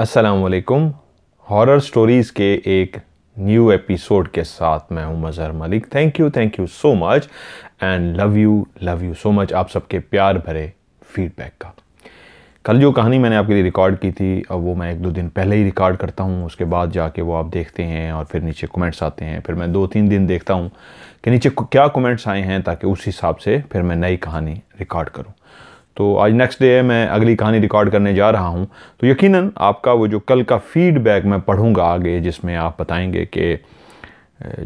असलकुम horror stories के एक न्यू एपिसोड के साथ मैं हूं Mazhar Malik thank you thank you so much and love you love you so much आप सबके प्यार भरे फीडबैक का कल जो कहानी मैंने आपके लिए रिकॉर्ड की थी अब वो मैं एक दो दिन पहले ही रिकॉर्ड करता हूँ उसके बाद जाके वो आप देखते हैं और फिर नीचे कमेंट्स आते हैं फिर मैं दो तीन दिन देखता हूँ कि नीचे क्या कमेंट्स आए हैं ताकि उस हिसाब से फिर मैं नई कहानी रिकॉर्ड करूँ तो आज नेक्स्ट डे है मैं अगली कहानी रिकॉर्ड करने जा रहा हूँ तो यकीनन आपका वो जो कल का फीडबैक मैं पढ़ूँगा आगे जिसमें आप बताएंगे कि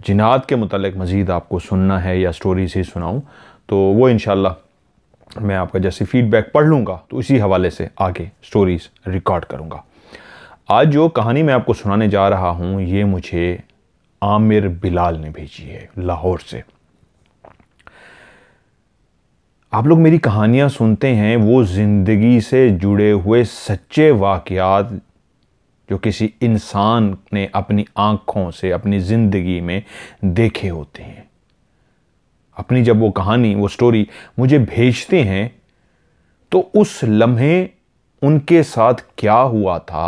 जिनात के मतलब मज़ीद आपको सुनना है या स्टोरीज ही सुनाऊँ तो वो इन मैं आपका जैसे फीडबैक पढ़ लूँगा तो इसी हवाले से आगे स्टोरीज़ रिकॉर्ड करूँगा आज जो कहानी मैं आपको सुनाने जा रहा हूँ ये मुझे आमिर बिलाल ने भेजी है लाहौर से आप लोग मेरी कहानियाँ सुनते हैं वो ज़िंदगी से जुड़े हुए सच्चे वाक़ात जो किसी इंसान ने अपनी आँखों से अपनी ज़िंदगी में देखे होते हैं अपनी जब वो कहानी वो स्टोरी मुझे भेजते हैं तो उस लम्हे उनके साथ क्या हुआ था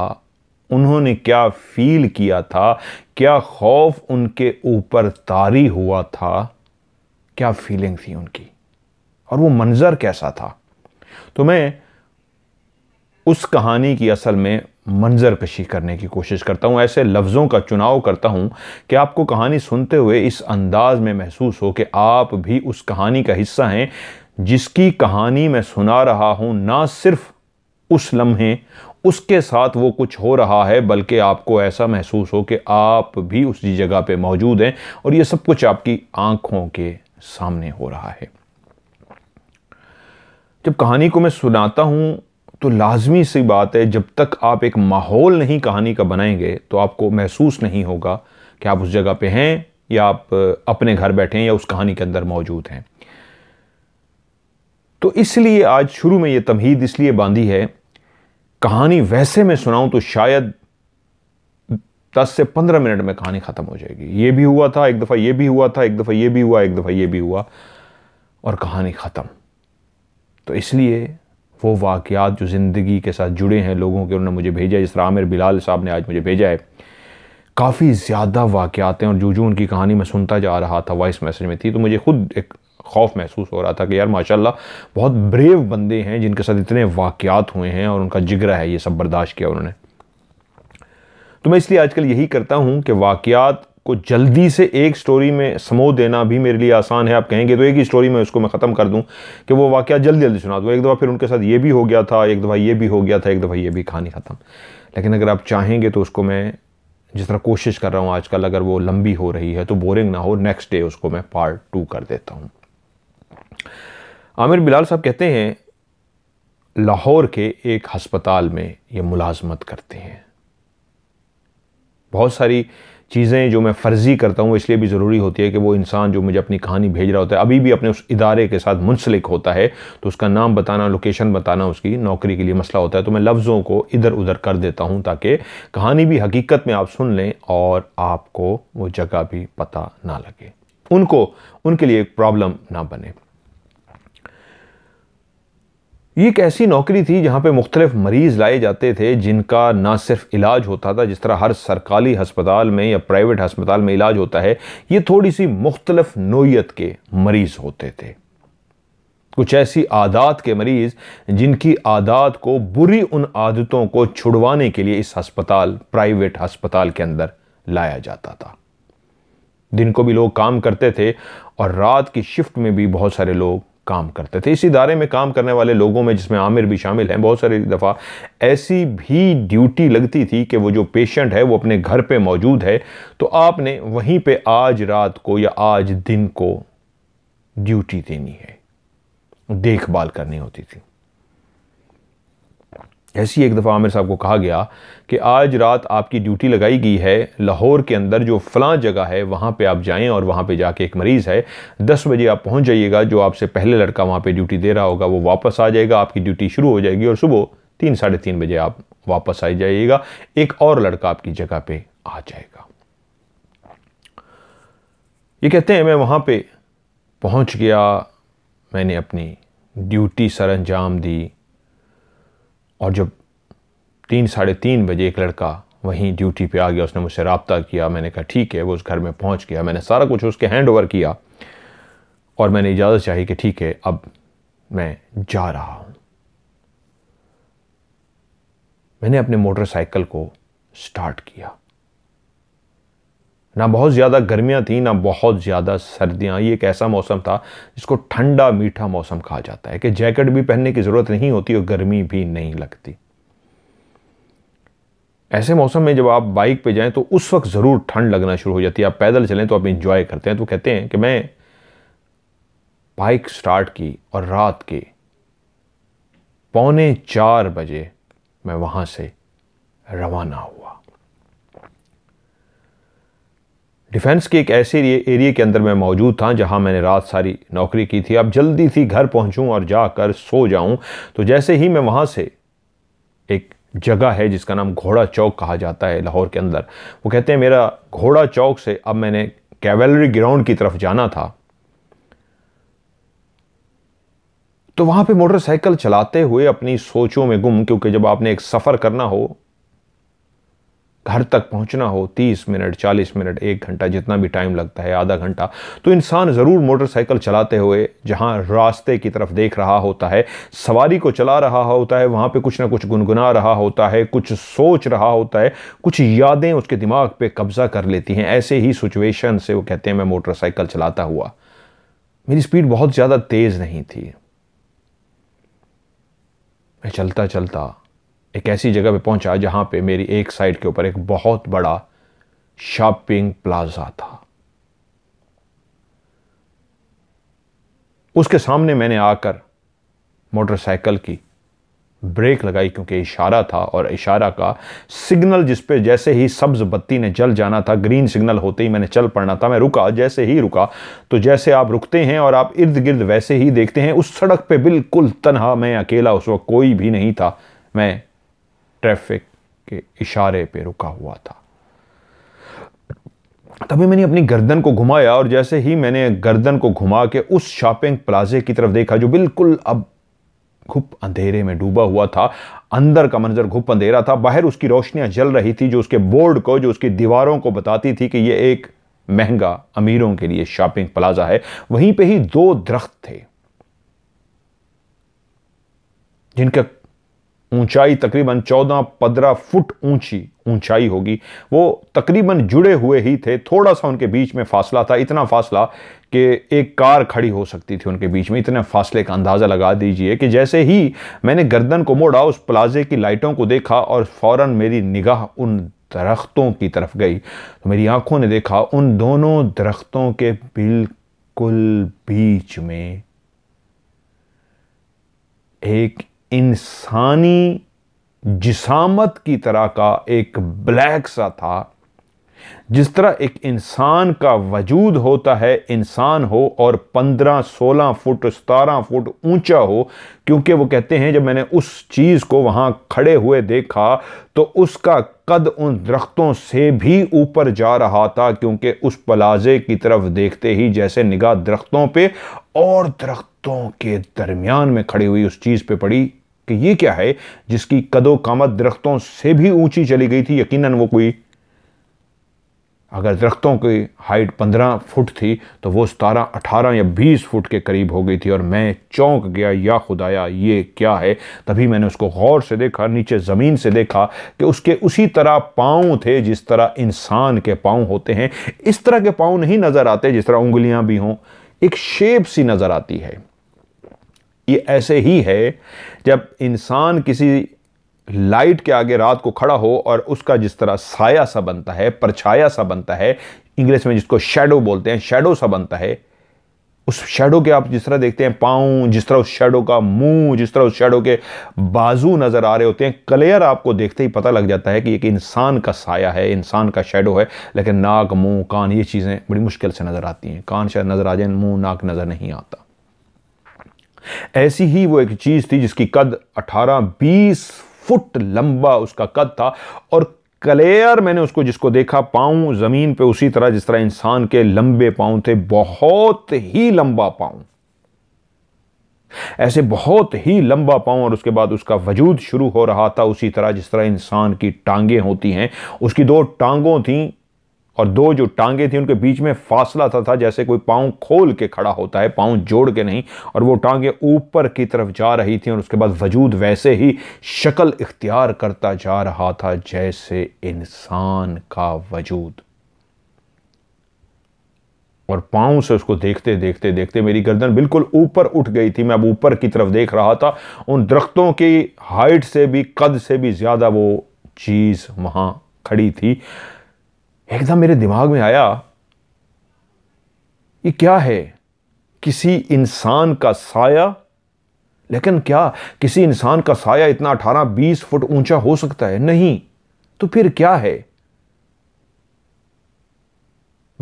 उन्होंने क्या फील किया था क्या खौफ उनके ऊपर तारी हुआ था क्या फीलिंग थी उनकी और वो मंज़र कैसा था तो मैं उस कहानी की असल में मंजर कशी करने की कोशिश करता हूँ ऐसे लफ्ज़ों का चुनाव करता हूँ कि आपको कहानी सुनते हुए इस अंदाज में महसूस हो कि आप भी उस कहानी का हिस्सा हैं जिसकी कहानी मैं सुना रहा हूँ ना सिर्फ उस लम्हे उसके साथ वो कुछ हो रहा है बल्कि आपको ऐसा महसूस हो कि आप भी उस जगह पे मौजूद हैं और ये सब कुछ आपकी आँखों के सामने हो रहा है जब कहानी को मैं सुनाता हूँ तो लाजमी सी बात है जब तक आप एक माहौल नहीं कहानी का बनाएंगे तो आपको महसूस नहीं होगा कि आप उस जगह पे हैं या आप अपने घर बैठे हैं या उस कहानी के अंदर मौजूद हैं तो इसलिए आज शुरू में ये तमहीद इसलिए बांधी है कहानी वैसे मैं सुनाऊं तो शायद 10 से 15 मिनट में कहानी ख़त्म हो जाएगी ये भी हुआ था एक दफ़ा ये भी हुआ था एक दफ़ा ये भी हुआ एक दफ़ा ये भी हुआ और कहानी ख़त्म तो इसलिए वो वाक़ात जो ज़िंदगी के साथ जुड़े हैं लोगों के उन्होंने मुझे भेजा जिस तरह आमिर बिलाल साहब ने आज मुझे भेजा है काफ़ी ज़्यादा वाक़ात हैं और जो जो उनकी कहानी मैं सुनता जा रहा था वॉइस मैसेज में थी तो मुझे खुद एक खौफ महसूस हो रहा था कि यार माशाल्लाह बहुत ब्रेव बंदे हैं जिनके साथ इतने वाक़ात हुए हैं और उनका जिगरा है ये सब बर्दाश्त किया उन्होंने तो मैं इसलिए आजकल यही करता हूँ कि वाक़ात को जल्दी से एक स्टोरी में समो देना भी मेरे लिए आसान है आप कहेंगे तो एक ही स्टोरी में उसको मैं ख़त्म कर दूं कि वो वाक़ जल्दी जल्दी सुना दूँ एक दफ़ा फिर उनके साथ ये भी हो गया था एक दफ़ा ये भी हो गया था एक दफ़ा ये भी कहानी ख़त्म लेकिन अगर आप चाहेंगे तो उसको मैं जिस तरह कोशिश कर रहा हूँ आजकल अगर वो लंबी हो रही है तो बोरिंग ना हो नेक्स्ट डे उसको मैं पार्ट टू कर देता हूँ आमिर बिलाल साहब कहते हैं लाहौर के एक हस्पताल में ये मुलाजमत करते हैं बहुत सारी चीज़ें जो मैं फ़र्ज़ी करता हूँ इसलिए भी ज़रूरी होती है कि वो इंसान जो मुझे अपनी कहानी भेज रहा होता है अभी भी अपने उस इदारे के साथ मुंसलिक होता है तो उसका नाम बताना लोकेशन बताना उसकी नौकरी के लिए मसला होता है तो मैं लफ्ज़ों को इधर उधर कर देता हूँ ताकि कहानी भी हकीकत में आप सुन लें और आपको वो जगह भी पता ना लगे उनको उनके लिए एक प्रॉब्लम ना बने ये एक ऐसी नौकरी थी जहाँ पे मुख्तलिफ मरीज़ लाए जाते थे जिनका ना सिर्फ इलाज होता था जिस तरह हर सरकारी हस्पताल में या प्राइवेट हस्पताल में इलाज होता है ये थोड़ी सी मुख्तलफ नोयत के मरीज़ होते थे कुछ ऐसी आदात के मरीज़ जिनकी आदात को बुरी उन आदतों को छुड़वाने के लिए इस हस्पताल प्राइवेट हस्पताल के अंदर लाया जाता था दिन को भी लोग काम करते थे और रात की शिफ्ट में भी बहुत सारे लोग काम करते थे इस इदारे में काम करने वाले लोगों में जिसमें आमिर भी शामिल हैं बहुत सारी दफ़ा ऐसी भी ड्यूटी लगती थी कि वो जो पेशेंट है वो अपने घर पे मौजूद है तो आपने वहीं पे आज रात को या आज दिन को ड्यूटी देनी है देखभाल करनी होती थी ऐसी एक दफ़ा आमिर साहब को कहा गया कि आज रात आपकी ड्यूटी लगाई गई है लाहौर के अंदर जो फ़लाँ जगह है वहाँ पे आप जाएं और वहाँ पे जाके एक मरीज़ है दस बजे आप पहुँच जाइएगा जो आपसे पहले लड़का वहाँ पे ड्यूटी दे रहा होगा वो वापस आ जाएगा आपकी ड्यूटी शुरू हो जाएगी और सुबह तीन साढ़े तीन बजे आप वापस आ जाइएगा एक और लड़का आपकी जगह पर आ जाएगा ये कहते हैं मैं वहाँ पर पहुँच गया मैंने अपनी ड्यूटी सर दी और जब तीन साढ़े तीन बजे एक लड़का वहीं ड्यूटी पे आ गया उसने मुझसे रबता किया मैंने कहा ठीक है वो उस घर में पहुंच गया मैंने सारा कुछ उसके हैंड ओवर किया और मैंने इजाज़त चाही कि ठीक है अब मैं जा रहा हूँ मैंने अपने मोटरसाइकिल को स्टार्ट किया ना बहुत ज़्यादा गर्मियाँ थी ना बहुत ज़्यादा सर्दियाँ ये एक ऐसा मौसम था जिसको ठंडा मीठा मौसम कहा जाता है कि जैकेट भी पहनने की ज़रूरत नहीं होती और गर्मी भी नहीं लगती ऐसे मौसम में जब आप बाइक पे जाएं तो उस वक्त ज़रूर ठंड लगना शुरू हो जाती है आप पैदल चलें तो आप इंजॉय करते हैं तो कहते हैं कि मैं बाइक स्टार्ट की और रात के पौने चार बजे मैं वहाँ से रवाना हुआ डिफेंस के एक ऐसे एरिए के अंदर मैं मौजूद था जहां मैंने रात सारी नौकरी की थी अब जल्दी सी घर पहुंचूं और जाकर सो जाऊं तो जैसे ही मैं वहां से एक जगह है जिसका नाम घोड़ा चौक कहा जाता है लाहौर के अंदर वो कहते हैं मेरा घोड़ा चौक से अब मैंने कैवेलरी ग्राउंड की तरफ जाना था तो वहाँ पे मोटरसाइकिल चलाते हुए अपनी सोचों में गुम क्योंकि जब आपने एक सफ़र करना हो घर तक पहुंचना हो 30 मिनट 40 मिनट एक घंटा जितना भी टाइम लगता है आधा घंटा तो इंसान ज़रूर मोटरसाइकिल चलाते हुए जहां रास्ते की तरफ देख रहा होता है सवारी को चला रहा होता है वहां पे कुछ ना कुछ गुनगुना रहा होता है कुछ सोच रहा होता है कुछ यादें उसके दिमाग पर कब्ज़ा कर लेती हैं ऐसे ही सिचुएशन से वो कहते हैं मैं मोटरसाइकिल चलाता हुआ मेरी स्पीड बहुत ज़्यादा तेज़ नहीं थी मैं चलता चलता एक ऐसी जगह पे पहुंचा जहां पे मेरी एक साइड के ऊपर एक बहुत बड़ा शॉपिंग प्लाजा था उसके सामने मैंने आकर मोटरसाइकिल की ब्रेक लगाई क्योंकि इशारा था और इशारा का सिग्नल जिस पे जैसे ही सब्ज बत्ती ने जल जाना था ग्रीन सिग्नल होते ही मैंने चल पड़ना था मैं रुका जैसे ही रुका तो जैसे आप रुकते हैं और आप इर्द गिर्द वैसे ही देखते हैं उस सड़क पे बिल्कुल तनहा मैं अकेला उस वक्त कोई भी नहीं था मैं ट्रैफिक के इशारे पे रुका हुआ था तभी मैंने अपनी गर्दन को घुमाया और जैसे ही मैंने गर्दन को घुमा के उस शॉपिंग प्लाजे की तरफ देखा जो बिल्कुल अब घुप अंधेरे में डूबा हुआ था अंदर का मंजर घुप अंधेरा था बाहर उसकी रोशनियां जल रही थी जो उसके बोर्ड को जो उसकी दीवारों को बताती थी कि यह एक महंगा अमीरों के लिए शॉपिंग प्लाजा है वहीं पे ही दो दरख्त थे जिनका ऊंचाई तकरीबन 14-15 फुट ऊंची ऊंचाई होगी वो तकरीबन जुड़े हुए ही थे थोड़ा सा उनके बीच में फासला था इतना फासला कि एक कार खड़ी हो सकती थी उनके बीच में इतने फासले का अंदाज़ा लगा दीजिए कि जैसे ही मैंने गर्दन को मोड़ा उस प्लाजे की लाइटों को देखा और फ़ौर मेरी निगाह उन दरख्तों की तरफ गई तो मेरी आंखों ने देखा उन दोनों दरख्तों के बिल्कुल बीच में एक इंसानी जिसामत की तरह का एक ब्लैक सा था जिस तरह एक इंसान का वजूद होता है इंसान हो और पंद्रह सोलह फुट सतारह फुट ऊंचा हो क्योंकि वो कहते हैं जब मैंने उस चीज़ को वहाँ खड़े हुए देखा तो उसका कद उन दरख्तों से भी ऊपर जा रहा था क्योंकि उस प्लाजे की तरफ देखते ही जैसे निगाह दरख्तों पे और दरख्तों के दरमियान में खड़ी हुई उस चीज़ पे पड़ी कि ये क्या है जिसकी कदो कामत दरख्तों से भी ऊंची चली गई थी यकीनन वो कोई अगर दरख्तों की हाइट पंद्रह फुट थी तो वो सतारह अठारह या बीस फुट के करीब हो गई थी और मैं चौंक गया या खुदाया ये क्या है तभी मैंने उसको गौर से देखा नीचे ज़मीन से देखा कि उसके उसी तरह पाँव थे जिस तरह इंसान के पाँव होते हैं इस तरह के पाँव नहीं नज़र आते जिस तरह उंगलियाँ भी हों एक शेप सी नज़र आती है ये ऐसे ही है जब इंसान किसी लाइट के आगे रात को खड़ा हो और उसका जिस तरह साया सा बनता है परछाया सा बनता है इंग्लिश में जिसको शेडो बोलते हैं शेडो सा बनता है उस शेडो के आप जिस तरह देखते हैं पाँव जिस तरह उस शेडो का मुंह जिस तरह उस शेडो के बाजू नज़र आ रहे होते हैं क्लियर आपको देखते ही पता लग जाता है कि एक इंसान का साया है इंसान का शेडो है लेकिन नाक मुंह कान ये चीज़ें बड़ी मुश्किल से नज़र आती हैं कान शायद नज़र आ जाए मुंह नाक नज़र नहीं आता ऐसी ही वो एक चीज़ थी जिसकी कद 18-20 फुट लंबा उसका कद था और क्लेयर मैंने उसको जिसको देखा पाँव ज़मीन पे उसी तरह जिस तरह इंसान के लंबे पाँव थे बहुत ही लंबा पाँव ऐसे बहुत ही लंबा पाँव और उसके बाद उसका वजूद शुरू हो रहा था उसी तरह जिस तरह इंसान की टांगें होती हैं उसकी दो टांगों थीं और दो जो टांगे थी उनके बीच में फासला था, था जैसे कोई पाँव खोल के खड़ा होता है पाँव जोड़ के नहीं और वो टांगे ऊपर की तरफ जा रही थी और उसके बाद वजूद वैसे ही शक्ल इख्तियार करता जा रहा था जैसे इंसान का वजूद और पाँव से उसको देखते देखते देखते मेरी गर्दन बिल्कुल ऊपर उठ गई थी मैं अब ऊपर की तरफ देख रहा था उन दरख्तों की हाइट से भी कद से भी ज़्यादा वो चीज़ वहाँ खड़ी थी एकदम मेरे दिमाग में आया ये क्या है किसी इंसान का साया लेकिन क्या किसी इंसान का साया इतना 18-20 फुट ऊंचा हो सकता है नहीं तो फिर क्या है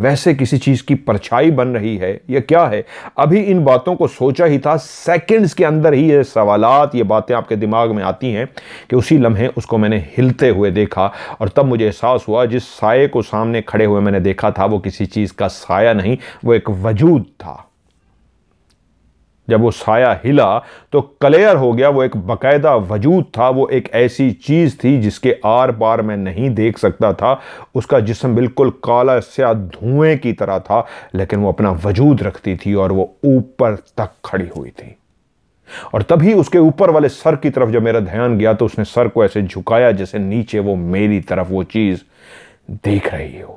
वैसे किसी चीज़ की परछाई बन रही है यह क्या है अभी इन बातों को सोचा ही था सेकंड्स के अंदर ही ये सवालात ये बातें आपके दिमाग में आती हैं कि उसी लम्हे उसको मैंने हिलते हुए देखा और तब मुझे एहसास हुआ जिस साय को सामने खड़े हुए मैंने देखा था वो किसी चीज़ का साया नहीं वो एक वजूद था जब वो साया हिला तो क्लियर हो गया वो एक बकायदा वजूद था वो एक ऐसी चीज़ थी जिसके आर पार मैं नहीं देख सकता था उसका जिसम बिल्कुल काला स्या धुएं की तरह था लेकिन वो अपना वजूद रखती थी और वो ऊपर तक खड़ी हुई थी और तभी उसके ऊपर वाले सर की तरफ जब मेरा ध्यान गया तो उसने सर को ऐसे झुकाया जैसे नीचे वो मेरी तरफ वो चीज़ देख रही हो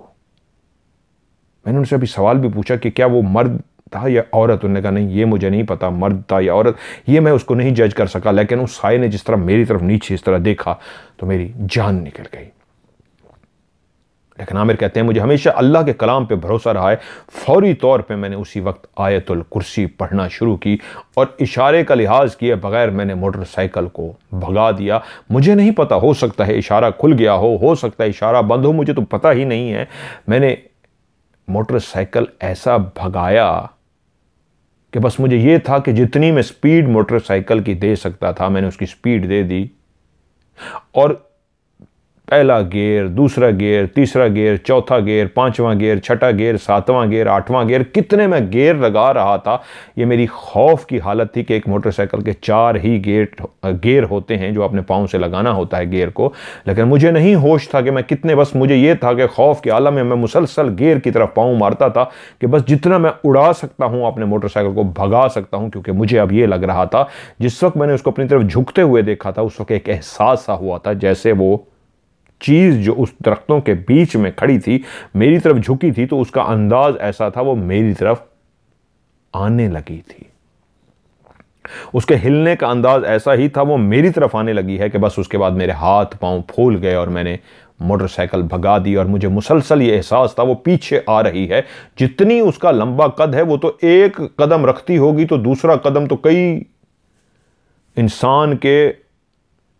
मैंने उनसे अभी सवाल भी पूछा कि क्या वो मर्द था या औरत उन्होंने कहा नहीं ये मुझे नहीं पता मर्द था या औरत ये मैं उसको नहीं जज कर सका लेकिन उस साय ने जिस तरह मेरी तरफ नीचे इस तरह देखा तो मेरी जान निकल गई लेकिन आमिर कहते हैं मुझे हमेशा अल्लाह के कलाम पे भरोसा रहा है फौरी तौर पे मैंने उसी वक्त आयतुल कुर्सी पढ़ना शुरू की और इशारे का लिहाज किए बगैर मैंने मोटरसाइकिल को भगा दिया मुझे नहीं पता हो सकता है इशारा खुल गया हो हो सकता है इशारा बंद हो मुझे तो पता ही नहीं है मैंने मोटरसाइकिल ऐसा भगाया कि बस मुझे ये था कि जितनी मैं स्पीड मोटरसाइकिल की दे सकता था मैंने उसकी स्पीड दे दी और पहला गेयर दूसरा गेयर तीसरा गेयर चौथा गेयर पांचवा गेयर छठा गेयर सातवां गेयर आठवां गेयर कितने मैं गेयर लगा रहा था ये मेरी खौफ की हालत थी कि एक मोटरसाइकिल के चार ही गेयर गेयर होते हैं जो अपने पाँव से लगाना होता है गेयर को लेकिन मुझे नहीं होश था कि मैं कितने बस मुझे ये था कि खौफ के आलम में मैं मुसलसल गेयर की तरफ पाँव मारता था कि बस जितना मैं उड़ा सकता हूँ अपने मोटरसाइकिल को भगा सकता हूँ क्योंकि मुझे अब ये लग रहा था जिस वक्त मैंने उसको अपनी तरफ झुकते हुए देखा था उस वक्त एक एहसास सा हुआ था जैसे वो चीज़ जो उस दरख्तों के बीच में खड़ी थी मेरी तरफ झुकी थी तो उसका अंदाज ऐसा था वो मेरी तरफ आने लगी थी उसके हिलने का अंदाज ऐसा ही था वो मेरी तरफ आने लगी है कि बस उसके बाद मेरे हाथ पांव फूल गए और मैंने मोटरसाइकिल भगा दी और मुझे मुसलसल ये एहसास था वो पीछे आ रही है जितनी उसका लंबा कद है वो तो एक कदम रखती होगी तो दूसरा कदम तो कई इंसान के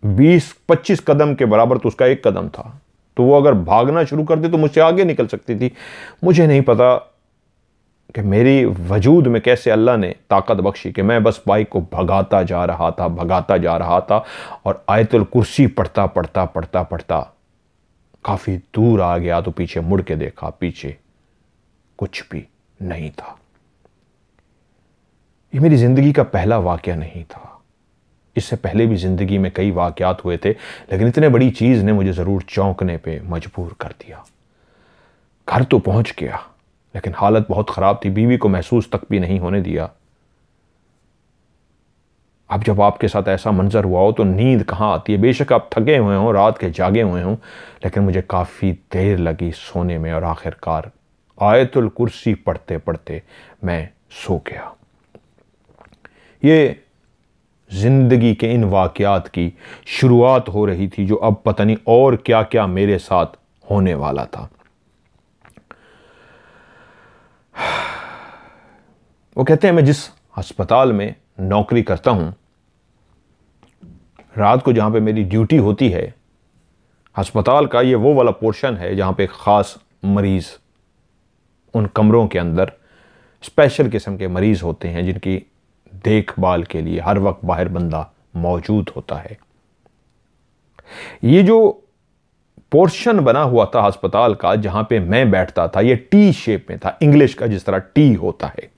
बीस पच्चीस कदम के बराबर तो उसका एक कदम था तो वो अगर भागना शुरू कर दे तो मुझसे आगे निकल सकती थी मुझे नहीं पता कि मेरी वजूद में कैसे अल्लाह ने ताकत बख्शी कि मैं बस बाइक को भगाता जा रहा था भगाता जा रहा था और आयतुल कुर्सी पढ़ता पढ़ता पढ़ता पढ़ता काफ़ी दूर आ गया तो पीछे मुड़ के देखा पीछे कुछ भी नहीं था ये मेरी ज़िंदगी का पहला वाक़ नहीं था इससे पहले भी ज़िंदगी में कई वाक़ात हुए थे लेकिन इतने बड़ी चीज़ ने मुझे ज़रूर चौंकने पे मजबूर कर दिया घर तो पहुंच गया लेकिन हालत बहुत ख़राब थी बीवी को महसूस तक भी नहीं होने दिया अब जब आपके साथ ऐसा मंजर हुआ हो तो नींद कहाँ आती है बेशक आप थके हुए हों रात के जागे हुए हों लेकिन मुझे काफ़ी देर लगी सोने में और आखिरकार आयतुल कुर्सी पढ़ते पढ़ते मैं सो गया ये ज़िंदगी के इन वाक़ात की शुरुआत हो रही थी जो अब पता नहीं और क्या क्या मेरे साथ होने वाला था वो कहते हैं मैं जिस अस्पताल में नौकरी करता हूँ रात को जहाँ पे मेरी ड्यूटी होती है अस्पताल का ये वो वाला पोर्शन है जहाँ पे ख़ास मरीज़ उन कमरों के अंदर स्पेशल किस्म के मरीज़ होते हैं जिनकी देखभाल के लिए हर वक्त बाहर बंदा मौजूद होता है ये जो पोर्शन बना हुआ था अस्पताल का जहां पे मैं बैठता था ये टी शेप में था इंग्लिश का जिस तरह टी होता है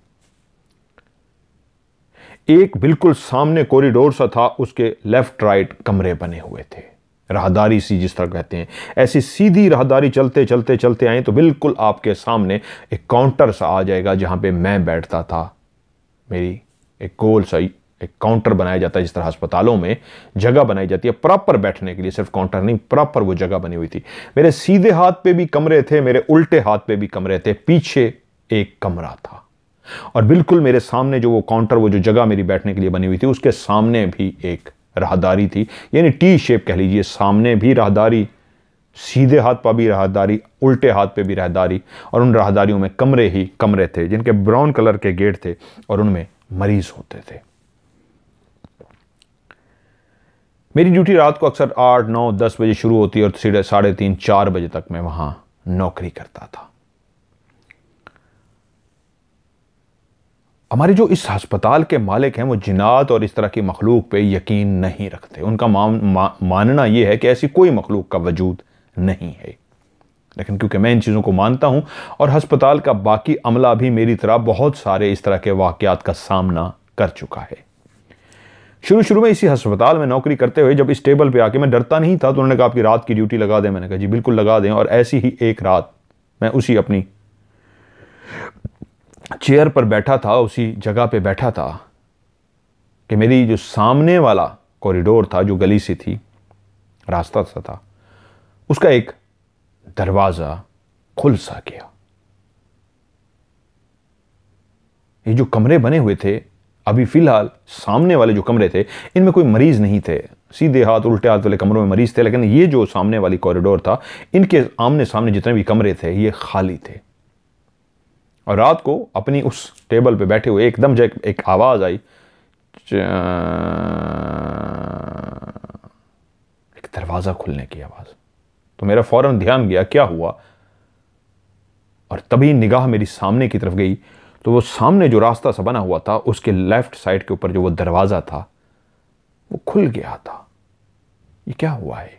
एक बिल्कुल सामने कॉरिडोर सा था उसके लेफ्ट राइट कमरे बने हुए थे राहदारी सी जिस तरह कहते हैं ऐसी सीधी राहदारी चलते चलते चलते आए तो बिल्कुल आपके सामने एक काउंटर सा आ जाएगा जहां पे मैं बैठता था मेरी एक गोल सही एक काउंटर बनाया जाता है जिस तरह अस्पतालों में जगह बनाई जाती है प्रॉपर बैठने के लिए सिर्फ काउंटर नहीं प्रॉपर वो जगह बनी हुई थी मेरे सीधे हाथ पे भी कमरे थे मेरे उल्टे हाथ पे भी कमरे थे पीछे एक कमरा था और बिल्कुल मेरे सामने जो वो काउंटर वो जो जगह मेरी बैठने के लिए बनी हुई थी उसके सामने भी एक राहदारी थी यानी टी शेप कह लीजिए सामने भी राहदारी सीधे हाथ पर भी राहदारी उल्टे हाथ पे भी राहदारी और उन राहदारियों में कमरे ही कमरे थे जिनके ब्राउन कलर के गेट थे और उनमें मरीज होते थे मेरी ड्यूटी रात को अक्सर आठ नौ दस बजे शुरू होती और सीढ़े साढ़े तीन चार बजे तक मैं वहां नौकरी करता था हमारे जो इस अस्पताल के मालिक हैं वो जिनात और इस तरह की मखलूक पे यकीन नहीं रखते उनका मा, मा, मानना यह है कि ऐसी कोई मखलूक का वजूद नहीं है लेकिन क्योंकि मैं इन चीज़ों को मानता हूँ और हस्पताल का बाकी अमला भी मेरी तरह बहुत सारे इस तरह के वाक़ात का सामना कर चुका है शुरू शुरू में इसी अस्पताल में नौकरी करते हुए जब इस टेबल पे आके मैं डरता नहीं था तो उन्होंने कहा आपकी रात की ड्यूटी लगा दें मैंने कहा जी बिल्कुल लगा दें और ऐसी ही एक रात मैं उसी अपनी चेयर पर बैठा था उसी जगह पे बैठा था कि मेरी जो सामने वाला कॉरिडोर था जो गली सी थी रास्ता सा था उसका एक दरवाज़ा खुल सा गया ये जो कमरे बने हुए थे अभी फ़िलहाल सामने वाले जो कमरे थे इनमें कोई मरीज़ नहीं थे सीधे हाथ उल्टे हाथ वाले कमरों में मरीज़ थे लेकिन ये जो सामने वाली कॉरिडोर था इनके आमने सामने जितने भी कमरे थे ये खाली थे और रात को अपनी उस टेबल पे बैठे हुए एकदम जब एक आवाज़ आई एक दरवाज़ा खुलने की आवाज़ तो मेरा फौरन ध्यान गया क्या हुआ और तभी निगाह मेरी सामने की तरफ गई तो वो सामने जो रास्ता सा बना हुआ था उसके लेफ्ट साइड के ऊपर जो वो दरवाज़ा था वो खुल गया था ये क्या हुआ है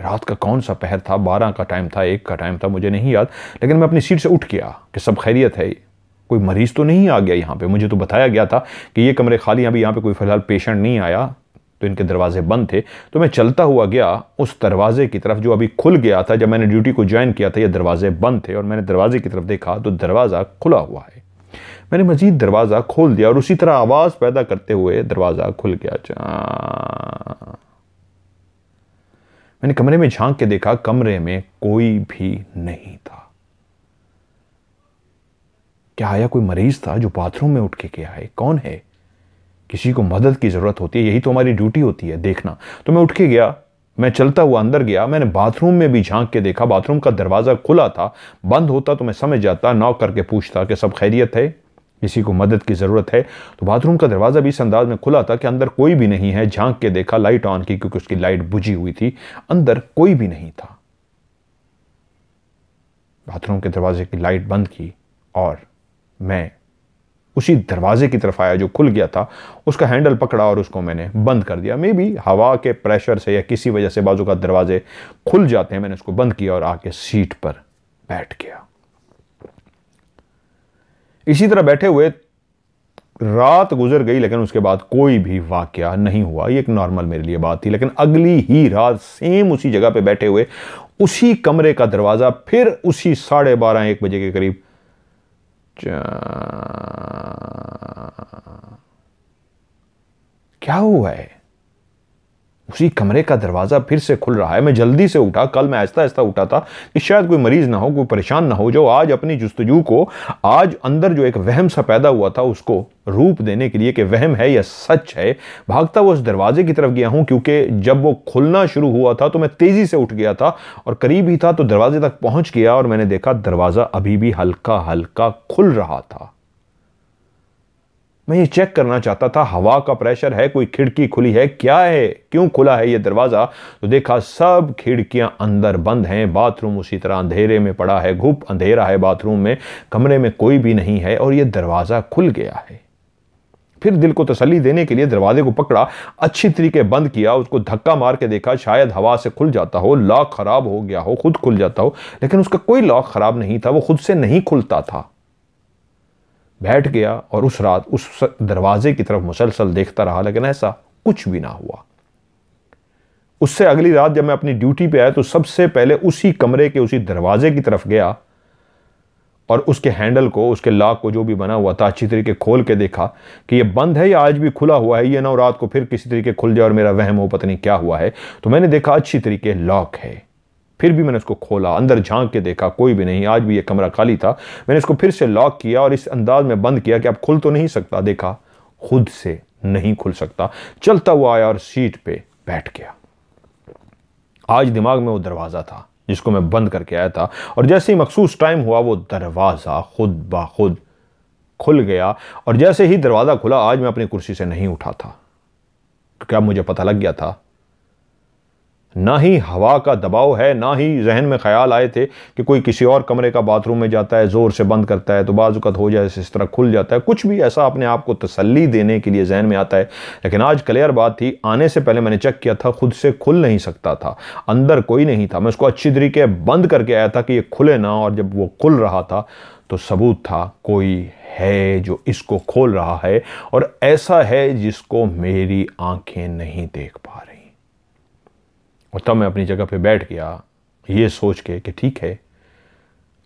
रात का कौन सा पहर था बारह का टाइम था एक का टाइम था मुझे नहीं याद लेकिन मैं अपनी सीट से उठ गया कि सब खैरियत है कोई मरीज़ तो नहीं आ गया यहां पे मुझे तो बताया गया था कि ये कमरे खाली हैं अभी यहां पे कोई फ़िलहाल पेशेंट नहीं आया तो इनके दरवाजे बंद थे तो मैं चलता हुआ गया उस दरवाजे की तरफ जो अभी खुल गया था जब मैंने ड्यूटी को ज्वाइन किया था ये दरवाजे बंद थे और मैंने दरवाजे की तरफ देखा तो दरवाज़ा खुला हुआ है मैंने मजीद दरवाज़ा खोल दिया और उसी तरह आवाज़ पैदा करते हुए दरवाज़ा खुल गया मैंने कमरे में झांक के देखा कमरे में कोई भी नहीं था क्या आया कोई मरीज था जो बाथरूम में उठ के गया है कौन है किसी को मदद की ज़रूरत होती है यही तो हमारी ड्यूटी होती है देखना तो मैं उठ के गया मैं चलता हुआ अंदर गया मैंने बाथरूम में भी झांक के देखा बाथरूम का दरवाज़ा खुला था बंद होता तो मैं समझ जाता नॉक करके पूछता कि सब खैरियत है किसी को मदद की ज़रूरत है तो बाथरूम का दरवाज़ा भी इस अंदाज में खुला था कि अंदर कोई भी नहीं है झांक के देखा लाइट ऑन की क्योंकि उसकी लाइट बुझी हुई थी अंदर कोई भी नहीं था बाथरूम के दरवाजे की लाइट बंद की और मैं उसी दरवाजे की तरफ आया जो खुल गया था उसका हैंडल पकड़ा और उसको मैंने बंद कर दिया मे बी हवा के प्रेशर से या किसी वजह से बाजू का दरवाजे खुल जाते हैं मैंने उसको बंद किया और आके सीट पर बैठ गया इसी तरह बैठे हुए रात गुजर गई लेकिन उसके बाद कोई भी वाक्य नहीं हुआ ये एक नॉर्मल मेरे लिए बात थी लेकिन अगली ही रात सेम उसी जगह पे बैठे हुए उसी कमरे का दरवाज़ा फिर उसी साढ़े बारह एक बजे के करीब क्या हुआ है उसी कमरे का दरवाज़ा फिर से खुल रहा है मैं जल्दी से उठा कल मैं ऐसा ऐसा उठा था कि शायद कोई मरीज़ ना हो कोई परेशान ना हो जो आज अपनी जस्तजू को आज अंदर जो एक वहम सा पैदा हुआ था उसको रूप देने के लिए कि वहम है या सच है भागता हुआ उस दरवाजे की तरफ गया हूँ क्योंकि जब वो खुलना शुरू हुआ था तो मैं तेज़ी से उठ गया था और करीब ही था तो दरवाजे तक पहुँच गया और मैंने देखा दरवाज़ा अभी भी हल्का हल्का खुल रहा था मैं ये चेक करना चाहता था हवा का प्रेशर है कोई खिड़की खुली है क्या है क्यों खुला है ये दरवाज़ा तो देखा सब खिड़कियां अंदर बंद हैं बाथरूम उसी तरह अंधेरे में पड़ा है घुप अंधेरा है बाथरूम में कमरे में कोई भी नहीं है और ये दरवाज़ा खुल गया है फिर दिल को तसली देने के लिए दरवाजे को पकड़ा अच्छी तरीके बंद किया उसको धक्का मार के देखा शायद हवा से खुल जाता हो लॉक ख़राब हो गया हो खुद खुल जाता हो लेकिन उसका कोई लॉक ख़राब नहीं था वो खुद से नहीं खुलता था बैठ गया और उस रात उस दरवाजे की तरफ मुसलसल देखता रहा लेकिन ऐसा कुछ भी ना हुआ उससे अगली रात जब मैं अपनी ड्यूटी पे आया तो सबसे पहले उसी कमरे के उसी दरवाजे की तरफ गया और उसके हैंडल को उसके लॉक को जो भी बना हुआ था अच्छी तरीके खोल के देखा कि ये बंद है या आज भी खुला हुआ है ये ना रात को फिर किसी तरीके खुल जाए और मेरा वहम हो पता नहीं क्या हुआ है तो मैंने देखा अच्छी तरीके लॉक है फिर भी मैंने उसको खोला अंदर झांक के देखा कोई भी नहीं आज भी ये कमरा खाली था मैंने इसको फिर से लॉक किया और इस अंदाज में बंद किया कि अब खुल तो नहीं सकता देखा खुद से नहीं खुल सकता चलता हुआ आया और सीट पे बैठ गया आज दिमाग में वो दरवाज़ा था जिसको मैं बंद करके आया था और जैसे ही मखसूस टाइम हुआ वो दरवाज़ा खुद ब खुद खुल गया और जैसे ही दरवाज़ा खुला आज मैं अपनी कुर्सी से नहीं उठा था क्योंकि अब मुझे पता लग गया था ना ही हवा का दबाव है ना ही जहन में ख्याल आए थे कि कोई किसी और कमरे का बाथरूम में जाता है ज़ोर से बंद करता है तो बाजुकत हो जाए इस तरह खुल जाता है कुछ भी ऐसा अपने आप को तसल्ली देने के लिए जहन में आता है लेकिन आज क्लियर बात थी आने से पहले मैंने चेक किया था खुद से खुल नहीं सकता था अंदर कोई नहीं था मैं उसको अच्छी तरीके बंद करके आया था कि ये खुले ना और जब वो खुल रहा था तो सबूत था कोई है जो इसको खोल रहा है और ऐसा है जिसको मेरी आँखें नहीं देख पा रही और तब मैं अपनी जगह पे बैठ गया ये सोच के कि ठीक है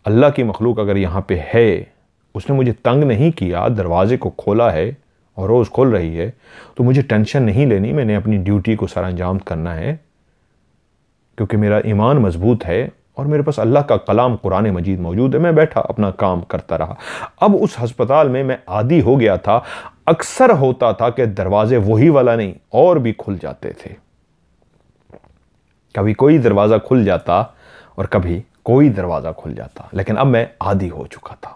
अल्लाह की मखलूक अगर यहाँ पे है उसने मुझे तंग नहीं किया दरवाज़े को खोला है और रोज़ खोल रही है तो मुझे टेंशन नहीं लेनी मैंने अपनी ड्यूटी को सर अंजाम करना है क्योंकि मेरा ईमान मजबूत है और मेरे पास अल्लाह का कलाम कुरान मजीद मौजूद है मैं बैठा अपना काम करता रहा अब उस हस्पताल में मैं आदि हो गया था अक्सर होता था कि दरवाज़े वही वाला नहीं और भी खुल जाते थे कभी कोई दरवाज़ा खुल जाता और कभी कोई दरवाज़ा खुल जाता लेकिन अब मैं आदि हो चुका था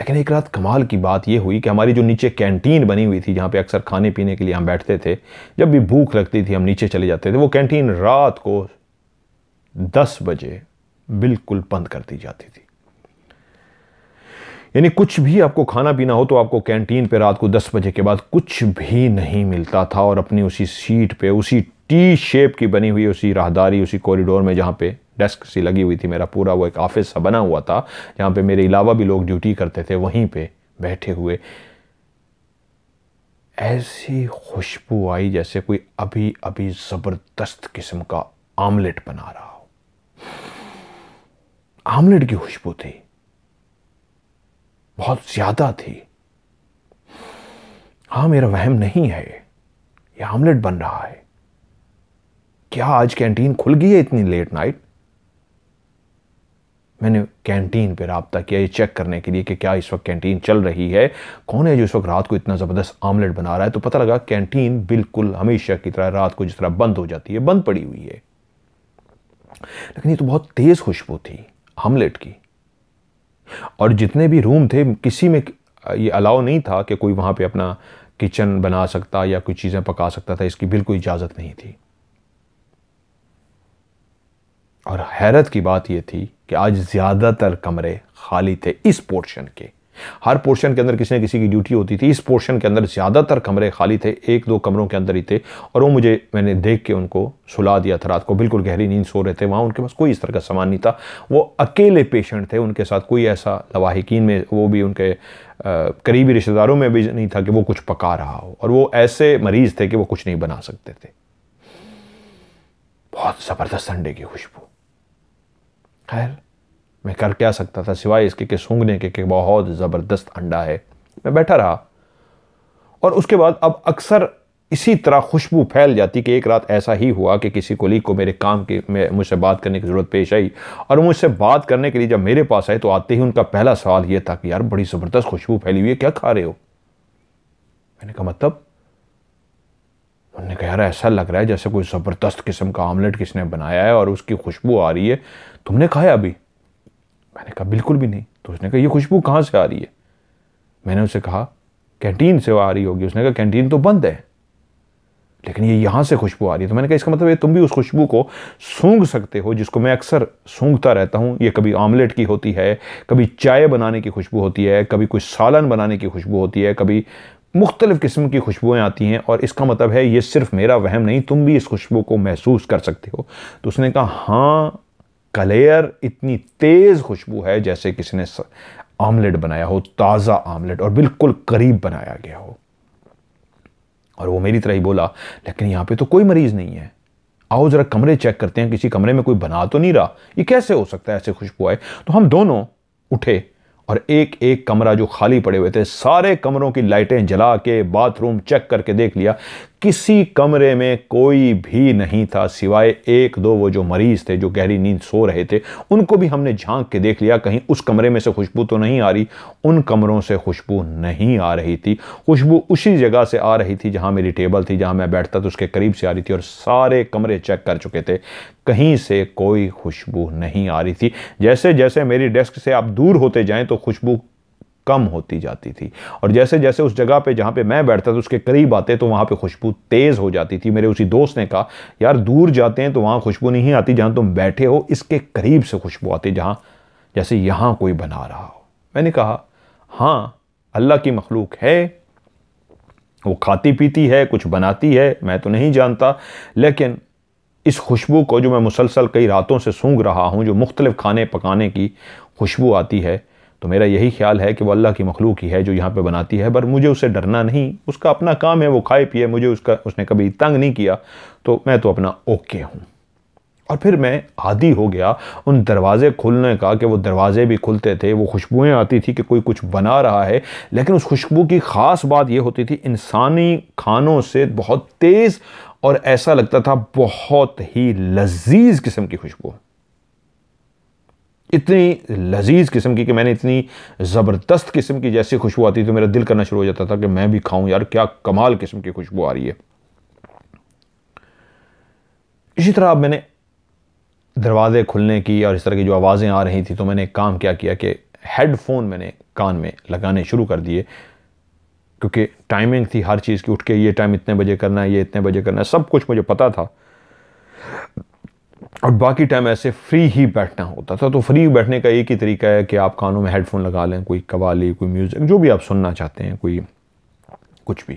लेकिन एक रात कमाल की बात यह हुई कि हमारी जो नीचे कैंटीन बनी हुई थी जहाँ पे अक्सर खाने पीने के लिए हम बैठते थे जब भी भूख लगती थी हम नीचे चले जाते थे वो कैंटीन रात को दस बजे बिल्कुल बंद कर दी जाती थी यानी कुछ भी आपको खाना पीना हो तो आपको कैंटीन पे रात को दस बजे के बाद कुछ भी नहीं मिलता था और अपनी उसी सीट पे उसी टी शेप की बनी हुई उसी राहदारी उसी कॉरिडोर में जहाँ पे डेस्क सी लगी हुई थी मेरा पूरा वो एक ऑफिस सा बना हुआ था जहाँ पे मेरे अलावा भी लोग ड्यूटी करते थे वहीं पे बैठे हुए ऐसी खुशबू आई जैसे कोई अभी अभी ज़बरदस्त किस्म का आमलेट बना रहा हो आमलेट की खुशबू थी बहुत ज़्यादा थी हाँ मेरा वहम नहीं है ये आमलेट बन रहा है क्या आज कैंटीन खुल गई है इतनी लेट नाइट मैंने कैंटीन पर रबता किया ये चेक करने के लिए कि क्या इस वक्त कैंटीन चल रही है कौन है जो इस वक्त रात को इतना ज़बरदस्त आमलेट बना रहा है तो पता लगा कैंटीन बिल्कुल हमेशा की तरह रात को जिस तरह बंद हो जाती है बंद पड़ी हुई है लेकिन ये तो बहुत तेज़ खुशबू थी आमलेट की और जितने भी रूम थे किसी में ये अलाउ नहीं था कि कोई वहाँ पर अपना किचन बना सकता या कोई चीज़ें पका सकता था इसकी बिल्कुल इजाज़त नहीं थी और हैरत की बात यह थी कि आज ज़्यादातर कमरे खाली थे इस पोर्शन के हर पोर्शन के अंदर किसी न किसी की ड्यूटी होती थी इस पोर्शन के अंदर ज़्यादातर कमरे खाली थे एक दो कमरों के अंदर ही थे और वो मुझे मैंने देख के उनको सुला दिया था रात को बिल्कुल गहरी नींद सो रहे थे वहाँ उनके पास कोई इस तरह का सामान नहीं था वो अकेले पेशेंट थे उनके साथ कोई ऐसा लवाहिकीन में वो भी उनके करीबी रिश्तेदारों में भी नहीं था कि वो कुछ पका रहा हो और वो ऐसे मरीज़ थे कि वो कुछ नहीं बना सकते थे बहुत ज़बरदस्त संडे की खुशबू खैर मैं कर क्या सकता था सिवाय इसके कि सूंघने के कि बहुत ज़बरदस्त अंडा है मैं बैठा रहा और उसके बाद अब अक्सर इसी तरह खुशबू फैल जाती कि एक रात ऐसा ही हुआ कि किसी कोलीग को मेरे काम के में मुझसे बात करने की ज़रूरत पेश आई और मुझसे बात करने के लिए जब मेरे पास आए तो आते ही उनका पहला सवाल यह था कि यार बड़ी ज़बरदस्त खुशबू फैली हुई है क्या खा रहे हो मैंने कहा मतलब हमने कहा यार ऐसा लग रहा है जैसे कोई ज़बरदस्त किस्म का आमलेट किसने बनाया है और उसकी खुशबू आ रही है तुमने खाया अभी मैंने कहा बिल्कुल भी नहीं तो उसने कहा ये खुशबू कहाँ से आ रही है मैंने उसे कहा कैंटीन से आ रही होगी उसने कहा कैंटीन तो बंद है लेकिन ये यहाँ से खुशबू आ रही है तो मैंने कहा इसका मतलब ये तुम भी उस खुशबू को सूंघ सकते हो जिसको मैं अक्सर सूंघता रहता हूँ ये कभी आमलेट की होती है कभी चाय बनाने की खुशबू होती है कभी कुछ सालन बनाने की खुशबू होती है कभी मुख्तलिफ़ किस्म की खुशबुएँ आती हैं और इसका मतलब है ये सिर्फ मेरा वहम नहीं तुम भी इस खुशबू को महसूस कर सकते हो तो उसने कहा हाँ कलेयर इतनी तेज़ खुशबू है जैसे किसी ने आमलेट बनाया हो ताज़ा आमलेट और बिल्कुल करीब बनाया गया हो और वो मेरी तरह ही बोला लेकिन यहाँ पे तो कोई मरीज़ नहीं है आओ ज़रा कमरे चेक करते हैं किसी कमरे में कोई बना तो नहीं रहा ये कैसे हो सकता है ऐसे खुशबू आए तो हम दोनों उठे और एक एक कमरा जो खाली पड़े हुए थे सारे कमरों की लाइटें जला के बाथरूम चेक करके देख लिया किसी कमरे में कोई भी नहीं था सिवाय एक दो वो जो मरीज़ थे जो गहरी नींद सो रहे थे उनको भी हमने झांक के देख लिया कहीं उस कमरे में से खुशबू तो नहीं आ रही उन कमरों से खुशबू नहीं आ रही थी खुशबू उसी जगह से आ रही थी जहाँ मेरी टेबल थी जहाँ मैं बैठता था उसके करीब से आ रही थी और सारे कमरे चेक कर चुके थे कहीं से कोई खुशबू नहीं आ रही थी जैसे जैसे मेरी डेस्क से आप दूर होते जाएँ तो खुशबू कम होती जाती थी और जैसे जैसे उस जगह पे जहाँ पे मैं बैठता था उसके करीब आते तो वहाँ पे खुशबू तेज़ हो जाती थी मेरे उसी दोस्त ने कहा यार दूर जाते हैं तो वहाँ खुशबू नहीं आती जहाँ तुम बैठे हो इसके करीब से खुशबू आती जहाँ जैसे यहाँ कोई बना रहा हो मैंने कहा हाँ अल्लाह की मखलूक है वो खाती पीती है कुछ बनाती है मैं तो नहीं जानता लेकिन इस खुशबू को जो मैं मुसलसल कई रातों से सूंघ रहा हूँ जो मुख्तलिफ खाने पकाने की खुशबू आती है तो मेरा यही ख्याल है कि वो अल्लाह की मखलूक ही है जो यहाँ पे बनाती है पर मुझे उसे डरना नहीं उसका अपना काम है वो खाए पिए मुझे उसका उसने कभी तंग नहीं किया तो मैं तो अपना ओके हूँ और फिर मैं आदि हो गया उन दरवाज़े खुलने का कि वो दरवाज़े भी खुलते थे वो खुशबुएँ आती थी कि कोई कुछ बना रहा है लेकिन उस खुशबू की ख़ास बात यह होती थी इंसानी खानों से बहुत तेज़ और ऐसा लगता था बहुत ही लजीज किस्म की खुशबू इतनी लजीज़ किस्म की कि मैंने इतनी ज़बरदस्त किस्म की जैसी खुशबू आती तो मेरा दिल करना शुरू हो जाता था कि मैं भी खाऊं यार क्या कमाल किस्म की खुशबू आ रही है इसी तरह अब मैंने दरवाज़े खुलने की और इस तरह की जो आवाज़ें आ रही थी तो मैंने काम क्या किया कि हेडफोन मैंने कान में लगाने शुरू कर दिए क्योंकि टाइमिंग थी हर चीज़ की उठ के ये टाइम इतने बजे करना है ये इतने बजे करना है सब कुछ मुझे पता था और बाकी टाइम ऐसे फ्री ही बैठना होता था तो फ्री बैठने का एक ही तरीका है कि आप कानों में हेडफोन लगा लें कोई कवाली कोई म्यूज़िक जो भी आप सुनना चाहते हैं कोई कुछ भी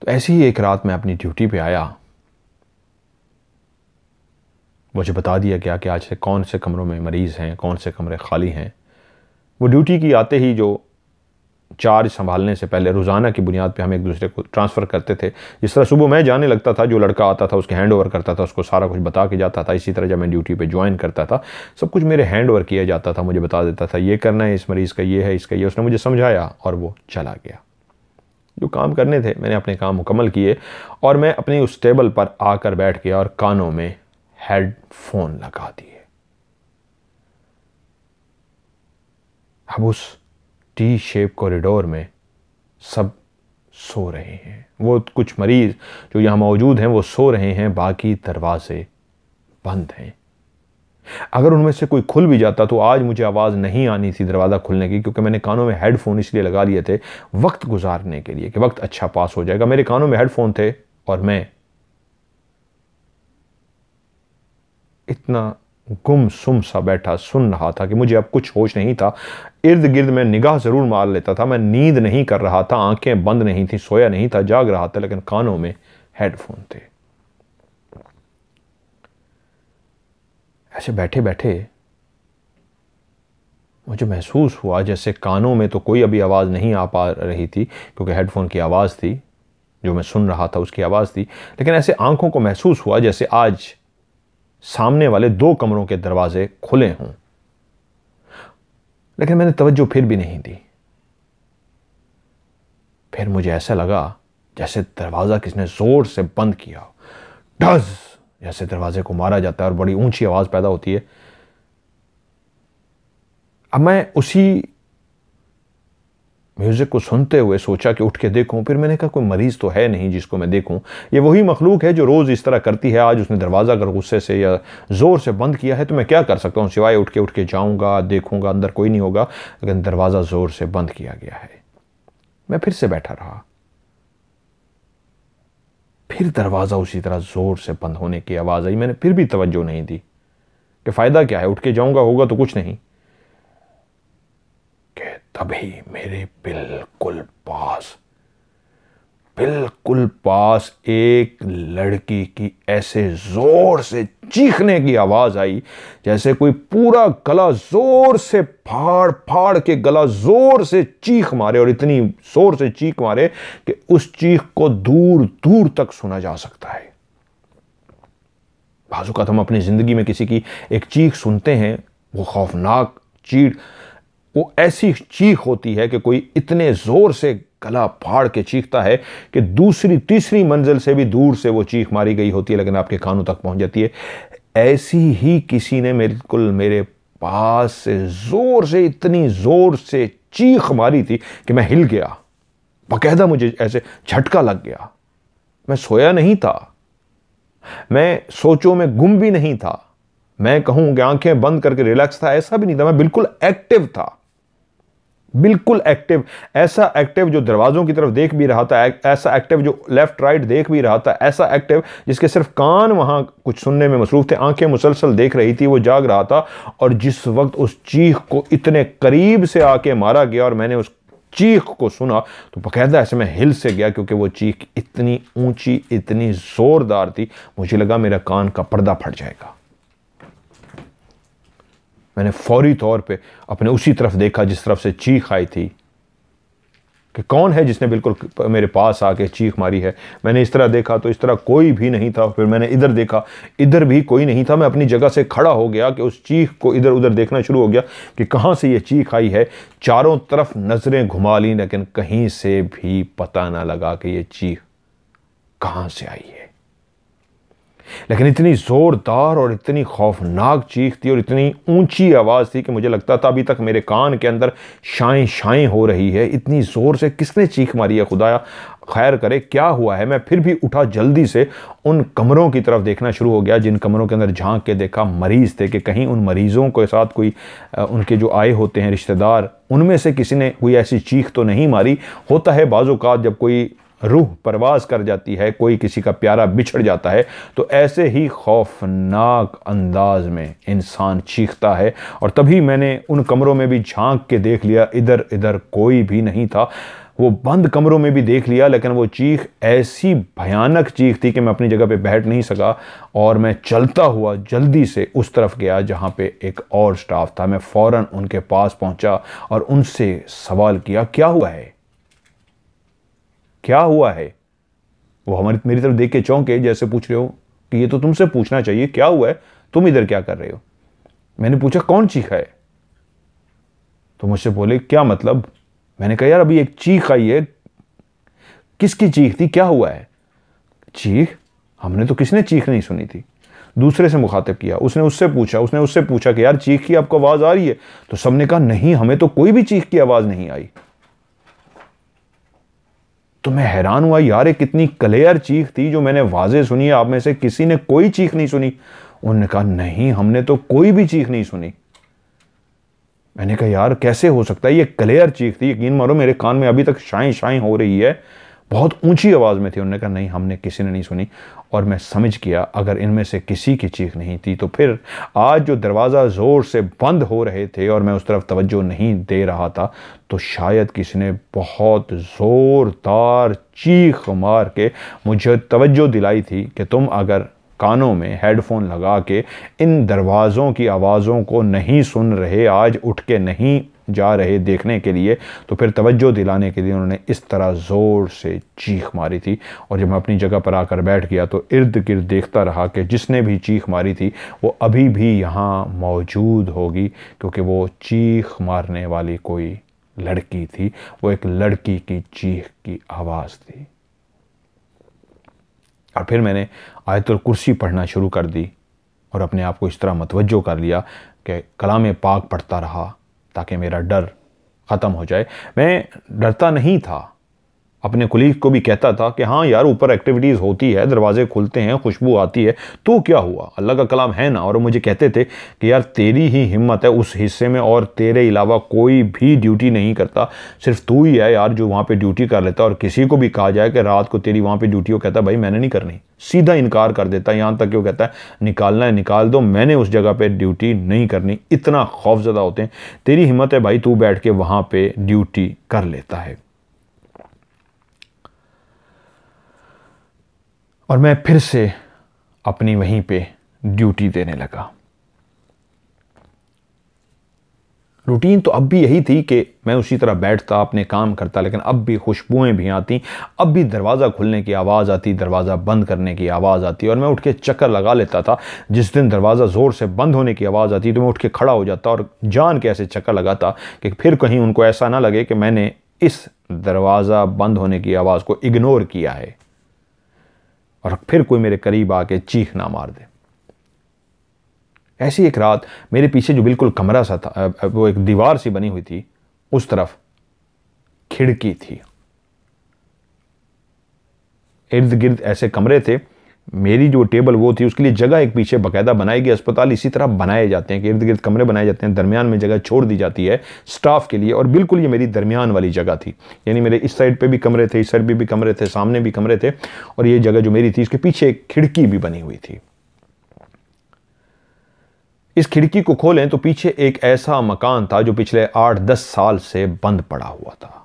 तो ऐसी ही एक रात मैं अपनी ड्यूटी पे आया मुझे बता दिया गया कि आज से कौन से कमरों में मरीज़ हैं कौन से कमरे खाली हैं वो ड्यूटी की आते ही जो चार्ज संभालने से पहले रोज़ाना की बुनियाद पे हम एक दूसरे को ट्रांसफ़र करते थे जिस तरह सुबह मैं जाने लगता था जो लड़का आता था उसके हैंड ओवर करता था उसको सारा कुछ बता के जाता था इसी तरह जब मैं ड्यूटी पे ज्वाइन करता था सब कुछ मेरे हैंड ओवर किया जाता था मुझे बता देता था ये करना है इस मरीज़ का ये है इसका ये उसने मुझे समझाया और वो चला गया जो काम करने थे मैंने अपने काम मुकम्मल किए और मैं अपनी उस टेबल पर आकर बैठ गया और कानों में हेडफोन लगा दिए अब उस टी शेप कॉरिडोर में सब सो रहे हैं वो कुछ मरीज़ जो यहाँ मौजूद हैं वो सो रहे हैं बाकी दरवाजे बंद हैं अगर उनमें से कोई खुल भी जाता तो आज मुझे आवाज़ नहीं आनी थी दरवाज़ा खुलने की क्योंकि मैंने कानों में हेडफ़ोन इसलिए लगा लिए थे वक्त गुजारने के लिए कि वक्त अच्छा पास हो जाएगा मेरे कानों में हेडफ़ोन थे और मैं इतना गुम सुम सा बैठा सुन रहा था कि मुझे अब कुछ होश नहीं था इर्द गिर्द मैं निगाह ज़रूर मार लेता था मैं नींद नहीं कर रहा था आंखें बंद नहीं थी सोया नहीं था जाग रहा था लेकिन कानों में हेडफोन थे ऐसे बैठे बैठे मुझे महसूस हुआ जैसे कानों में तो कोई अभी आवाज़ नहीं आ पा रही थी क्योंकि हेडफोन की आवाज़ थी जो मैं सुन रहा था उसकी आवाज़ थी लेकिन ऐसे आंखों को महसूस हुआ जैसे आज सामने वाले दो कमरों के दरवाजे खुले हों लेकिन मैंने तवज्जो फिर भी नहीं दी फिर मुझे ऐसा लगा जैसे दरवाज़ा किसने ज़ोर से बंद किया डज जैसे दरवाजे को मारा जाता है और बड़ी ऊंची आवाज़ पैदा होती है अब मैं उसी म्यूज़िक को सुनते हुए सोचा कि उठ के देखूं फिर मैंने कहा कोई मरीज़ तो है नहीं जिसको मैं देखूं ये वही मखलूक है जो रोज़ इस तरह करती है आज उसने दरवाज़ा अगर गुस्से से या ज़ोर से बंद किया है तो मैं क्या कर सकता हूँ सिवाय उठ के उठ के जाऊँगा देखूँगा अंदर कोई नहीं होगा लेकिन दरवाज़ा ज़ोर से बंद किया गया है मैं फिर से बैठा रहा फिर दरवाज़ा उसी तरह ज़ोर से बंद होने की आवाज़ आई मैंने फिर भी तवज्जो नहीं दी कि फ़ायदा क्या है उठ के जाऊँगा होगा तो कुछ नहीं तभी मेरे बिल्कुल पास बिल्कुल पास एक लड़की की ऐसे जोर से चीखने की आवाज आई जैसे कोई पूरा गला जोर से फाड़ फाड़ के गला जोर से चीख मारे और इतनी जोर से चीख मारे कि उस चीख को दूर दूर तक सुना जा सकता है बाजूकात हम अपनी ज़िंदगी में किसी की एक चीख सुनते हैं वो खौफनाक चीख वो ऐसी चीख होती है कि कोई इतने ज़ोर से गला फाड़ के चीखता है कि दूसरी तीसरी मंजिल से भी दूर से वो चीख मारी गई होती है लेकिन आपके कानों तक पहुंच जाती है ऐसी ही किसी ने बिल्कुल मेरे पास से ज़ोर से इतनी ज़ोर से चीख मारी थी कि मैं हिल गया बाकायदा मुझे ऐसे झटका लग गया मैं सोया नहीं था मैं सोचों में गुम भी नहीं था मैं कहूँ कि आंखें बंद करके रिलैक्स था ऐसा भी नहीं था मैं बिल्कुल एक्टिव था बिल्कुल एक्टिव ऐसा एक्टिव जो दरवाज़ों की तरफ देख भी रहा था ऐसा एक्टिव जो लेफ़्ट राइट देख भी रहा था ऐसा एक्टिव जिसके सिर्फ कान वहाँ कुछ सुनने में मसरूफ़ थे आंखें मुसलसल देख रही थी वो जाग रहा था और जिस वक्त उस चीख को इतने करीब से आके मारा गया और मैंने उस चीख को सुना तो बकायदा ऐसे में हिल से गया क्योंकि वो चीख इतनी ऊँची इतनी ज़ोरदार थी मुझे लगा मेरा कान का पर्दा फट जाएगा मैंने फौरी तौर पे अपने उसी तरफ देखा जिस तरफ से चीख आई थी कि कौन है जिसने बिल्कुल मेरे पास आके चीख मारी है मैंने इस तरह देखा तो इस तरह कोई भी नहीं था फिर मैंने इधर देखा इधर भी कोई नहीं था मैं अपनी जगह से खड़ा हो गया कि उस चीख को इधर उधर देखना शुरू हो गया कि कहाँ से ये चीख आई है चारों तरफ नज़रें घुमा ली लेकिन कहीं से भी पता ना लगा कि ये चीख कहाँ से आई है लेकिन इतनी ज़ोरदार और इतनी खौफनाक चीख थी और इतनी ऊंची आवाज़ थी कि मुझे लगता था अभी तक मेरे कान के अंदर शाएँ शाएँ हो रही है इतनी ज़ोर से किसने चीख मारी है खुदाया खैर करे क्या हुआ है मैं फिर भी उठा जल्दी से उन कमरों की तरफ देखना शुरू हो गया जिन कमरों के अंदर झांक के देखा मरीज़ थे कि कहीं उन मरीज़ों के साथ कोई उनके जो आए होते हैं रिश्तेदार उनमें से किसी ने कोई ऐसी चीख तो नहीं मारी होता है बाज़ात जब कोई रूह परवाज कर जाती है कोई किसी का प्यारा बिछड़ जाता है तो ऐसे ही खौफनाक अंदाज में इंसान चीखता है और तभी मैंने उन कमरों में भी झांक के देख लिया इधर इधर कोई भी नहीं था वो बंद कमरों में भी देख लिया लेकिन वो चीख ऐसी भयानक चीख थी कि मैं अपनी जगह पे बैठ नहीं सका और मैं चलता हुआ जल्दी से उस तरफ गया जहाँ पे एक और स्टाफ था मैं फ़ौर उनके पास पहुँचा और उनसे सवाल किया क्या हुआ है क्या हुआ है वो हमारी मेरी तरफ देख के चौंके जैसे पूछ रहे हो कि ये तो तुमसे पूछना चाहिए क्या हुआ है तुम इधर क्या कर रहे हो मैंने पूछा कौन चीखा है तो मुझसे बोले क्या मतलब मैंने कहा यार अभी एक चीख आई है किसकी चीख थी क्या हुआ है चीख हमने तो किसने चीख नहीं सुनी थी दूसरे से मुखातिब किया उसने उससे पूछा उसने उससे पूछा कि यार चीख की आपको आवाज़ आ रही है तो सबने कहा नहीं हमें तो कोई भी चीख की आवाज़ नहीं आई तो मैं हैरान हुआ यार एक इतनी क्लियर चीख थी जो मैंने वाजे सुनी आप में से किसी ने कोई चीख नहीं सुनी उन्होंने कहा नहीं हमने तो कोई भी चीख नहीं सुनी मैंने कहा यार कैसे हो सकता है ये क्लियर चीख थी यकीन मारो मेरे कान में अभी तक शाई शाई हो रही है बहुत ऊंची आवाज़ में थी उन्होंने कहा नहीं हमने किसी ने नहीं सुनी और मैं समझ गया अगर इनमें से किसी की चीख नहीं थी तो फिर आज जो दरवाज़ा ज़ोर से बंद हो रहे थे और मैं उस तरफ तवज्जो नहीं दे रहा था तो शायद किसी ने बहुत ज़ोरदार चीख मार के मुझे तवज्जो दिलाई थी कि तुम अगर कानों में हेडफोन लगा के इन दरवाज़ों की आवाज़ों को नहीं सुन रहे आज उठ के नहीं जा रहे देखने के लिए तो फिर तवज्जो दिलाने के लिए उन्होंने इस तरह ज़ोर से चीख मारी थी और जब मैं अपनी जगह पर आकर बैठ गया तो इर्द गिर्द देखता रहा कि जिसने भी चीख मारी थी वो अभी भी यहाँ मौजूद होगी क्योंकि वो चीख मारने वाली कोई लड़की थी वो एक लड़की की चीख की आवाज़ थी और फिर मैंने आयतुल कुर्सी पढ़ना शुरू कर दी और अपने आप को इस तरह मतवजो कर लिया कि कलाम पाक पढ़ता रहा ताकि मेरा डर ख़त्म हो जाए मैं डरता नहीं था अपने कुलीग को भी कहता था कि हाँ यार ऊपर एक्टिविटीज़ होती है दरवाजे खुलते हैं खुशबू आती है तो क्या हुआ अल्लाह का कलाम है ना और मुझे कहते थे कि यार तेरी ही हिम्मत है उस हिस्से में और तेरे अलावा कोई भी ड्यूटी नहीं करता सिर्फ तू ही है यार जो वहाँ पर ड्यूटी कर लेता और किसी को भी कहा जाए कि रात को तेरी वहाँ पर ड्यूटी हो कहता भाई मैंने नहीं करनी सीधा इनकार कर देता यहाँ तक कि वो कहता है निकालना है निकाल दो मैंने उस जगह पर ड्यूटी नहीं करनी इतना खौफजदा होते हैं तेरी हिम्मत है भाई तू बैठ के वहाँ पर ड्यूटी कर लेता है और मैं फिर से अपनी वहीं पे ड्यूटी देने लगा रूटीन तो अब भी यही थी कि मैं उसी तरह बैठता अपने काम करता लेकिन अब भी खुशबुएं भी आती अब भी दरवाज़ा खुलने की आवाज़ आती दरवाज़ा बंद करने की आवाज़ आती और मैं उठ के चक्कर लगा लेता था जिस दिन दरवाज़ा ज़ोर से बंद होने की आवाज़ आती तो मैं उठ के खड़ा हो जाता और जान के ऐसे चक्कर लगाता कि फिर कहीं उनको ऐसा ना लगे कि मैंने इस दरवाज़ा बंद होने की आवाज़ को इग्नोर किया है और फिर कोई मेरे करीब आके चीख ना मार दे ऐसी एक रात मेरे पीछे जो बिल्कुल कमरा सा था वो एक दीवार सी बनी हुई थी उस तरफ खिड़की थी इर्द गिर्द ऐसे कमरे थे मेरी जो टेबल वो थी उसके लिए जगह एक पीछे बाकायदा बनाई गई अस्पताल इसी तरह बनाए जाते हैं कि इर्द गिर्द कमरे बनाए जाते हैं दरमियान में जगह छोड़ दी जाती है स्टाफ के लिए और बिल्कुल ये मेरी दरमियान वाली जगह थी यानी मेरे इस साइड पे भी कमरे थे इस साइड भी, भी कमरे थे सामने भी कमरे थे और ये जगह जो मेरी थी इसके पीछे एक खिड़की भी बनी हुई थी इस खिड़की को खोलें तो पीछे एक ऐसा मकान था जो पिछले आठ दस साल से बंद पड़ा हुआ था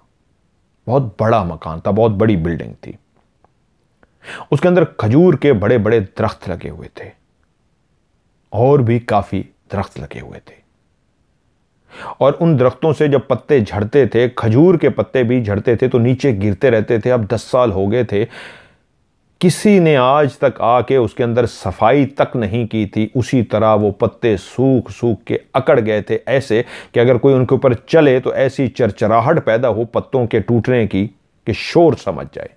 बहुत बड़ा मकान था बहुत बड़ी बिल्डिंग थी उसके अंदर खजूर के बड़े बड़े दरख्त लगे हुए थे और भी काफ़ी दरख्त लगे हुए थे और उन दरख्तों से जब पत्ते झड़ते थे खजूर के पत्ते भी झड़ते थे तो नीचे गिरते रहते थे अब दस साल हो गए थे किसी ने आज तक आके उसके अंदर सफाई तक नहीं की थी उसी तरह वो पत्ते सूख सूख के अकड़ गए थे ऐसे कि अगर कोई उनके ऊपर चले तो ऐसी चरचराहट पैदा हो पत्तों के टूटने की कि शोर समझ जाए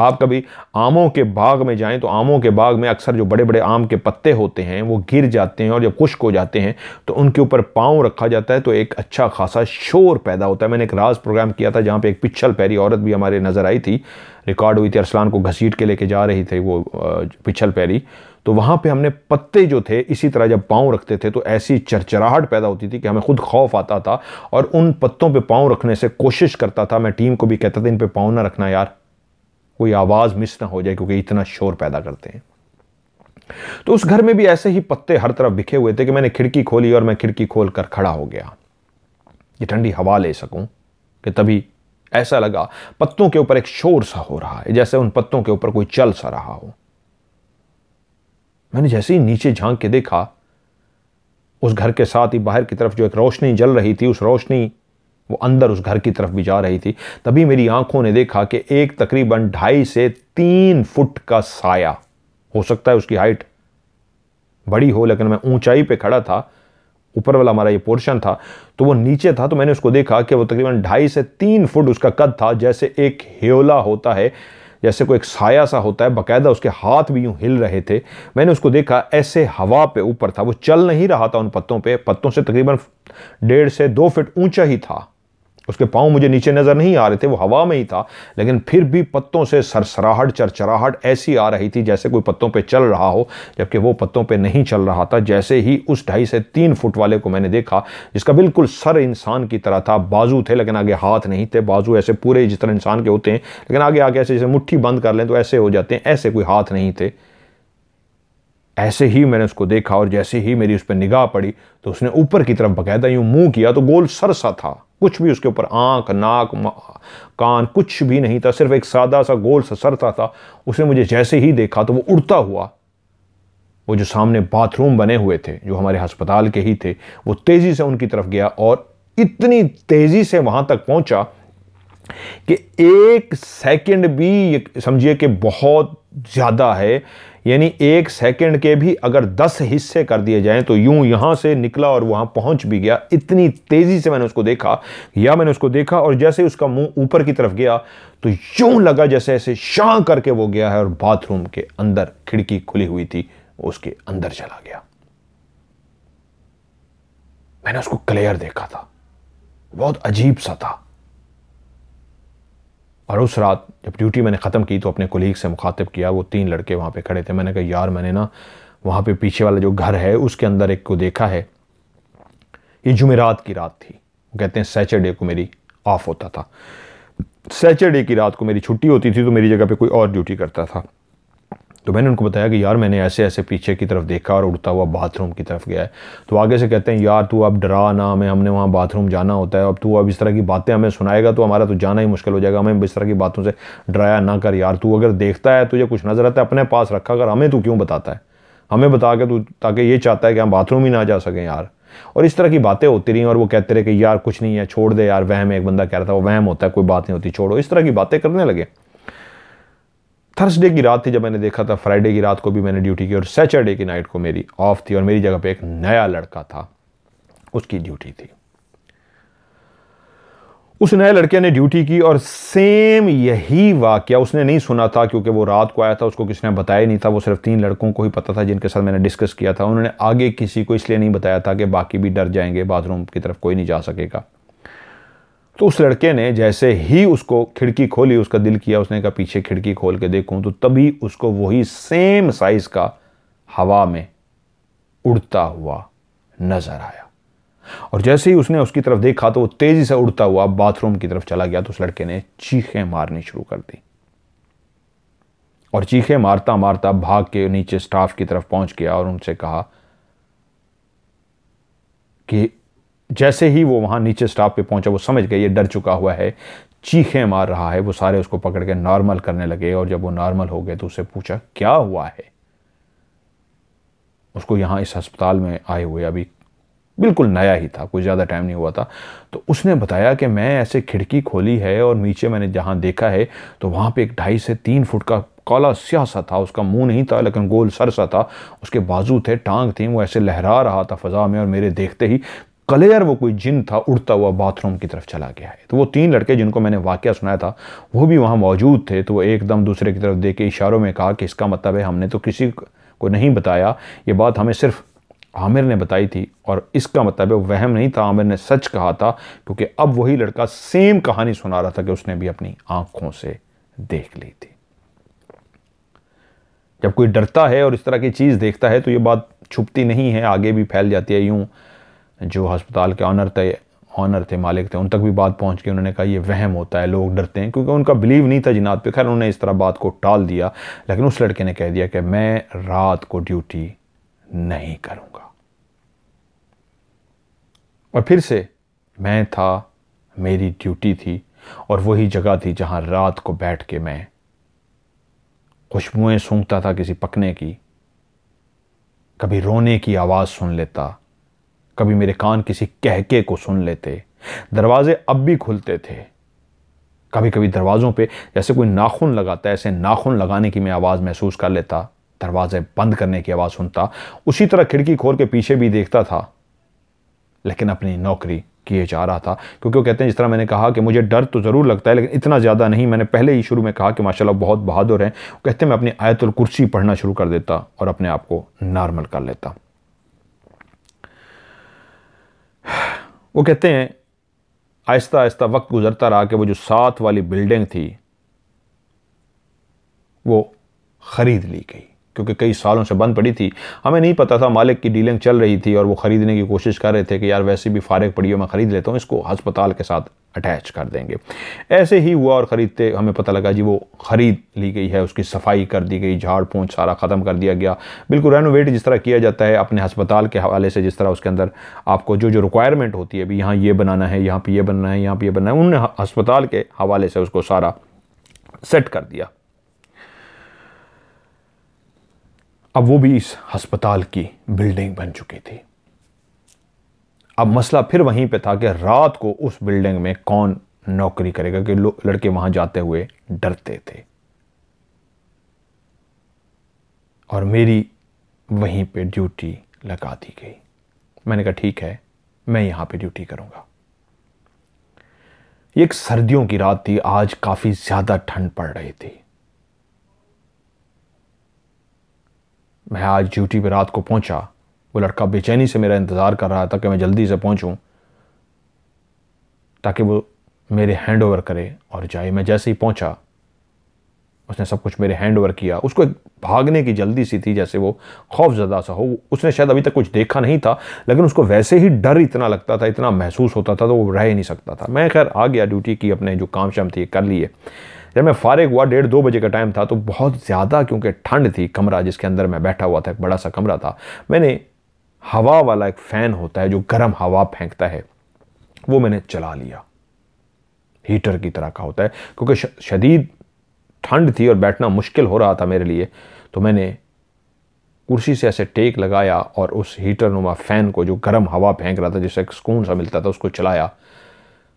आप कभी आमों के बाग में जाएं तो आमों के बाग में अक्सर जो बड़े बड़े आम के पत्ते होते हैं वो गिर जाते हैं और जब खुश्क हो जाते हैं तो उनके ऊपर पाँव रखा जाता है तो एक अच्छा खासा शोर पैदा होता है मैंने एक राज प्रोग्राम किया था जहाँ पे एक पिछल पैरी औरत भी हमारे नज़र आई थी रिकॉर्ड हुई थी अरसलान को घसीट के लेके जा रही थी वो पिछल पैरी तो वहाँ पर हमने पत्ते जो थे इसी तरह जब पाँव रखते थे तो ऐसी चरचराहट पैदा होती थी कि हमें खुद खौफ आता था और उन पत्तों पर पाँव रखने से कोशिश करता था मैं टीम को भी कहता था इन पर पाँव ना रखना यार कोई आवाज़ मिस ना हो जाए क्योंकि इतना शोर पैदा करते हैं तो उस घर में भी ऐसे ही पत्ते हर तरफ बिखे हुए थे कि मैंने खिड़की खोली और मैं खिड़की खोल कर खड़ा हो गया कि ठंडी हवा ले सकूं कि तभी ऐसा लगा पत्तों के ऊपर एक शोर सा हो रहा है जैसे उन पत्तों के ऊपर कोई चल सा रहा हो मैंने जैसे ही नीचे झांक के देखा उस घर के साथ ही बाहर की तरफ जो एक रोशनी जल रही थी उस रोशनी वो अंदर उस घर की तरफ भी जा रही थी तभी मेरी आंखों ने देखा कि एक तकरीबन ढाई से तीन फुट का साया हो सकता है उसकी हाइट बड़ी हो लेकिन मैं ऊंचाई पे खड़ा था ऊपर वाला हमारा ये पोर्शन था तो वो नीचे था तो मैंने उसको देखा कि वो तकरीबन ढाई से तीन फुट उसका कद था जैसे एक हेला होता है जैसे कोई एक साया सा होता है बाकायदा उसके हाथ भी यूँ हिल रहे थे मैंने उसको देखा ऐसे हवा पे ऊपर था वो चल नहीं रहा था उन पत्तों पे पत्तों से तकरीबन डेढ़ से दो फिट ऊंचा ही था उसके पाँव मुझे नीचे नज़र नहीं आ रहे थे वो हवा में ही था लेकिन फिर भी पत्तों से सरसराहट चरचराहट ऐसी आ रही थी जैसे कोई पत्तों पे चल रहा हो जबकि वो पत्तों पे नहीं चल रहा था जैसे ही उस ढाई से तीन फुट वाले को मैंने देखा जिसका बिल्कुल सर इंसान की तरह था बाजू थे लेकिन आगे हाथ नहीं थे बाजू ऐसे पूरे जिस तरह इंसान के होते हैं लेकिन आगे आगे ऐसे जैसे मुट्ठी बंद कर लें तो ऐसे हो जाते हैं ऐसे कोई हाथ नहीं थे ऐसे ही मैंने उसको देखा और जैसे ही मेरी उस पर निगाह पड़ी तो उसने ऊपर की तरफ बकायदा यूँ मुंह किया तो गोल सरसा था कुछ भी उसके ऊपर आंख नाक कान कुछ भी नहीं था सिर्फ एक सादा सा गोल सा सर था उसने मुझे जैसे ही देखा तो वो उड़ता हुआ वो जो सामने बाथरूम बने हुए थे जो हमारे अस्पताल के ही थे वो तेज़ी से उनकी तरफ गया और इतनी तेज़ी से वहाँ तक पहुंचा कि एक सेकंड भी समझिए कि बहुत ज़्यादा है यानी एक सेकंड के भी अगर दस हिस्से कर दिए जाएं तो यूं यहां से निकला और वहां पहुंच भी गया इतनी तेज़ी से मैंने उसको देखा या मैंने उसको देखा और जैसे उसका मुंह ऊपर की तरफ गया तो यूं लगा जैसे ऐसे शां करके वो गया है और बाथरूम के अंदर खिड़की खुली हुई थी उसके अंदर चला गया मैंने उसको क्लियर देखा था बहुत अजीब सा था और उस रात जब ड्यूटी मैंने ख़त्म की तो अपने कोलीग से मुखातब किया वो तीन लड़के वहाँ पे खड़े थे मैंने कहा यार मैंने ना वहाँ पे पीछे वाला जो घर है उसके अंदर एक को देखा है ये जुमेरात की रात थी वो कहते हैं सैचरडे को मेरी ऑफ़ होता था सैचरडे की रात को मेरी छुट्टी होती थी तो मेरी जगह पे कोई और ड्यूटी करता था तो मैंने उनको बताया कि यार मैंने ऐसे ऐसे पीछे की तरफ देखा और उड़ता हुआ बाथरूम की तरफ गया है तो आगे से कहते हैं यार तू अब डरा ना हमें हमने वहाँ बाथरूम जाना होता है अब तू अब इस तरह की बातें हमें सुनाएगा तो हमारा तो जाना ही मुश्किल हो जाएगा हमें इस तरह की बातों से डराया ना कर यार तू अगर देखता है तुझे कुछ नज़र आता है अपने पास रखा कर हमें तू क्यों बताता है हमें बता के तू ताकि ये चाहता है कि हम बाथरूम ही ना जा सकें यार और इस तरह की बातें होती रही और वो कहते रहे कि यार कुछ नहीं है छोड़ दे यार वहम एक बंदा कह रहा था वो वहम होता है कोई बात नहीं होती छोड़ो इस तरह की बातें करने लगे थर्सडे की रात थी जब मैंने देखा था फ्राइडे की रात को भी मैंने ड्यूटी की और सैटरडे की नाइट को मेरी ऑफ थी और मेरी जगह पे एक नया लड़का था उसकी ड्यूटी थी उस नए लड़के ने ड्यूटी की और सेम यही वाक्य उसने नहीं सुना था क्योंकि वो रात को आया था उसको किसी ने बताया नहीं था वो सिर्फ तीन लड़कों को ही पता था जिनके साथ मैंने डिस्कस किया था उन्होंने आगे किसी को इसलिए नहीं बताया था कि बाकी भी डर जाएंगे बाथरूम की तरफ कोई नहीं जा सकेगा तो उस लड़के ने जैसे ही उसको खिड़की खोली उसका दिल किया उसने कहा पीछे खिड़की खोल के देखूं तो तभी उसको वही सेम साइज का हवा में उड़ता हुआ नजर आया और जैसे ही उसने उसकी तरफ देखा तो वो तेजी से उड़ता हुआ बाथरूम की तरफ चला गया तो उस लड़के ने चीखें मारनी शुरू कर दी और चीखें मारता मारता भाग के नीचे स्टाफ की तरफ पहुंच गया और उनसे कहा कि जैसे ही वो वहाँ नीचे स्टाफ पे पहुँचा वो समझ गया ये डर चुका हुआ है चीखें मार रहा है वो सारे उसको पकड़ के नॉर्मल करने लगे और जब वो नॉर्मल हो गए तो उससे पूछा क्या हुआ है उसको यहाँ इस अस्पताल में आए हुए अभी बिल्कुल नया ही था कोई ज़्यादा टाइम नहीं हुआ था तो उसने बताया कि मैं ऐसे खिड़की खोली है और नीचे मैंने जहाँ देखा है तो वहाँ पे एक ढाई से तीन फुट का काला स्याह सा था उसका मुंह नहीं था लेकिन गोल सर सा था उसके बाजू थे टांग थी वो ऐसे लहरा रहा था फ़ज़ा में और मेरे देखते ही कलेयर वो कोई जिन था उड़ता हुआ बाथरूम की तरफ चला गया है तो वो तीन लड़के जिनको मैंने वाक्य सुनाया था वो भी वहाँ मौजूद थे तो वो एकदम दूसरे की तरफ देख के इशारों में कहा कि इसका मतलब है हमने तो किसी को नहीं बताया ये बात हमें सिर्फ आमिर ने बताई थी और इसका मतलब है वहम नहीं था आमिर ने सच कहा था क्योंकि अब वही लड़का सेम कहानी सुना रहा था कि उसने भी अपनी आंखों से देख ली थी जब कोई डरता है और इस तरह की चीज़ देखता है तो ये बात छुपती नहीं है आगे भी फैल जाती है यूं जो हस्पताल के ऑनर थे ऑनर थे मालिक थे उन तक भी बात पहुंच गई उन्होंने कहा ये वहम होता है लोग डरते हैं क्योंकि उनका बिलीव नहीं था जिनात पे खैर उन्होंने इस तरह बात को टाल दिया लेकिन उस लड़के ने कह दिया कि मैं रात को ड्यूटी नहीं करूँगा और फिर से मैं था मेरी ड्यूटी थी और वही जगह थी जहाँ रात को बैठ के मैं खुशबुएं सूंघता था किसी पकने की कभी रोने की आवाज़ सुन लेता कभी मेरे कान किसी कहके को सुन लेते दरवाजे अब भी खुलते थे कभी कभी दरवाज़ों पे जैसे कोई नाखून लगाता है ऐसे नाखून लगाने की मैं आवाज़ महसूस कर लेता दरवाज़े बंद करने की आवाज़ सुनता उसी तरह खिड़की खोल के पीछे भी देखता था लेकिन अपनी नौकरी किए जा रहा था क्योंकि वो कहते हैं जिस तरह मैंने कहा कि मुझे डर तो ज़रूर लगता है लेकिन इतना ज़्यादा नहीं मैंने पहले ही शुरू में कहा कि माशाल्लाह बहुत बहादुर हैं कहते हैं मैं अपनी आयतुल कुर्सी पढ़ना शुरू कर देता और अपने आप को नॉर्मल कर लेता वो कहते हैं आहिस्ता आहिस्ता वक्त गुजरता रहा कि वो जो सात वाली बिल्डिंग थी वो ख़रीद ली गई क्योंकि कई सालों से बंद पड़ी थी हमें नहीं पता था मालिक की डीलिंग चल रही थी और वो ख़रीदने की कोशिश कर रहे थे कि यार वैसे भी फारग पड़ी हो मैं ख़रीद लेता हूँ इसको हस्पताल के साथ अटैच कर देंगे ऐसे ही हुआ और ख़रीदते हमें पता लगा जी वो ख़रीद ली गई है उसकी सफाई कर दी गई झाड़ पूँछ सारा ख़त्म कर दिया गया बिल्कुल रेनोवेट जिस तरह किया जाता है अपने हस्पताल के हवाले से जिस तरह उसके अंदर आपको जो जो रिक्वायरमेंट होती है अभी यहाँ ये बनाना है यहाँ पर यह बनना है यहाँ पर ये बनना है उन हस्पताल के हवाले से उसको सारा सेट कर दिया अब वो भी इस हस्पताल की बिल्डिंग बन चुकी थी अब मसला फिर वहीं पे था कि रात को उस बिल्डिंग में कौन नौकरी करेगा कि लड़के वहां जाते हुए डरते थे और मेरी वहीं पे ड्यूटी लगा दी गई मैंने कहा ठीक है मैं यहां पे ड्यूटी करूंगा एक सर्दियों की रात थी आज काफ़ी ज़्यादा ठंड पड़ रही थी मैं आज ड्यूटी पे रात को पहुंचा वो लड़का बेचैनी से मेरा इंतज़ार कर रहा था कि मैं जल्दी से पहुँचूँ ताकि वो मेरे हैंड ओवर करे और जाए मैं जैसे ही पहुँचा उसने सब कुछ मेरे हैंड ओवर किया उसको एक भागने की जल्दी सी थी जैसे वो खौफजदा सा हो उसने शायद अभी तक कुछ देखा नहीं था लेकिन उसको वैसे ही डर इतना लगता था इतना महसूस होता था तो वो रह ही नहीं सकता था मैं खैर आ गया ड्यूटी की अपने जो काम शाम थी कर लिए जब मैं फारिग हुआ डेढ़ दो बजे का टाइम था तो बहुत ज़्यादा क्योंकि ठंड थी कमरा जिसके अंदर मैं बैठा हुआ था एक बड़ा सा कमरा था मैंने हवा वाला एक फैन होता है जो गर्म हवा फेंकता है वो मैंने चला लिया हीटर की तरह का होता है क्योंकि शदीद ठंड थी और बैठना मुश्किल हो रहा था मेरे लिए तो मैंने कुर्सी से ऐसे टेक लगाया और उस हीटर नुमा फ़ैन को जो गर्म हवा फेंक रहा था जिससे एक सुकून सा मिलता था उसको चलाया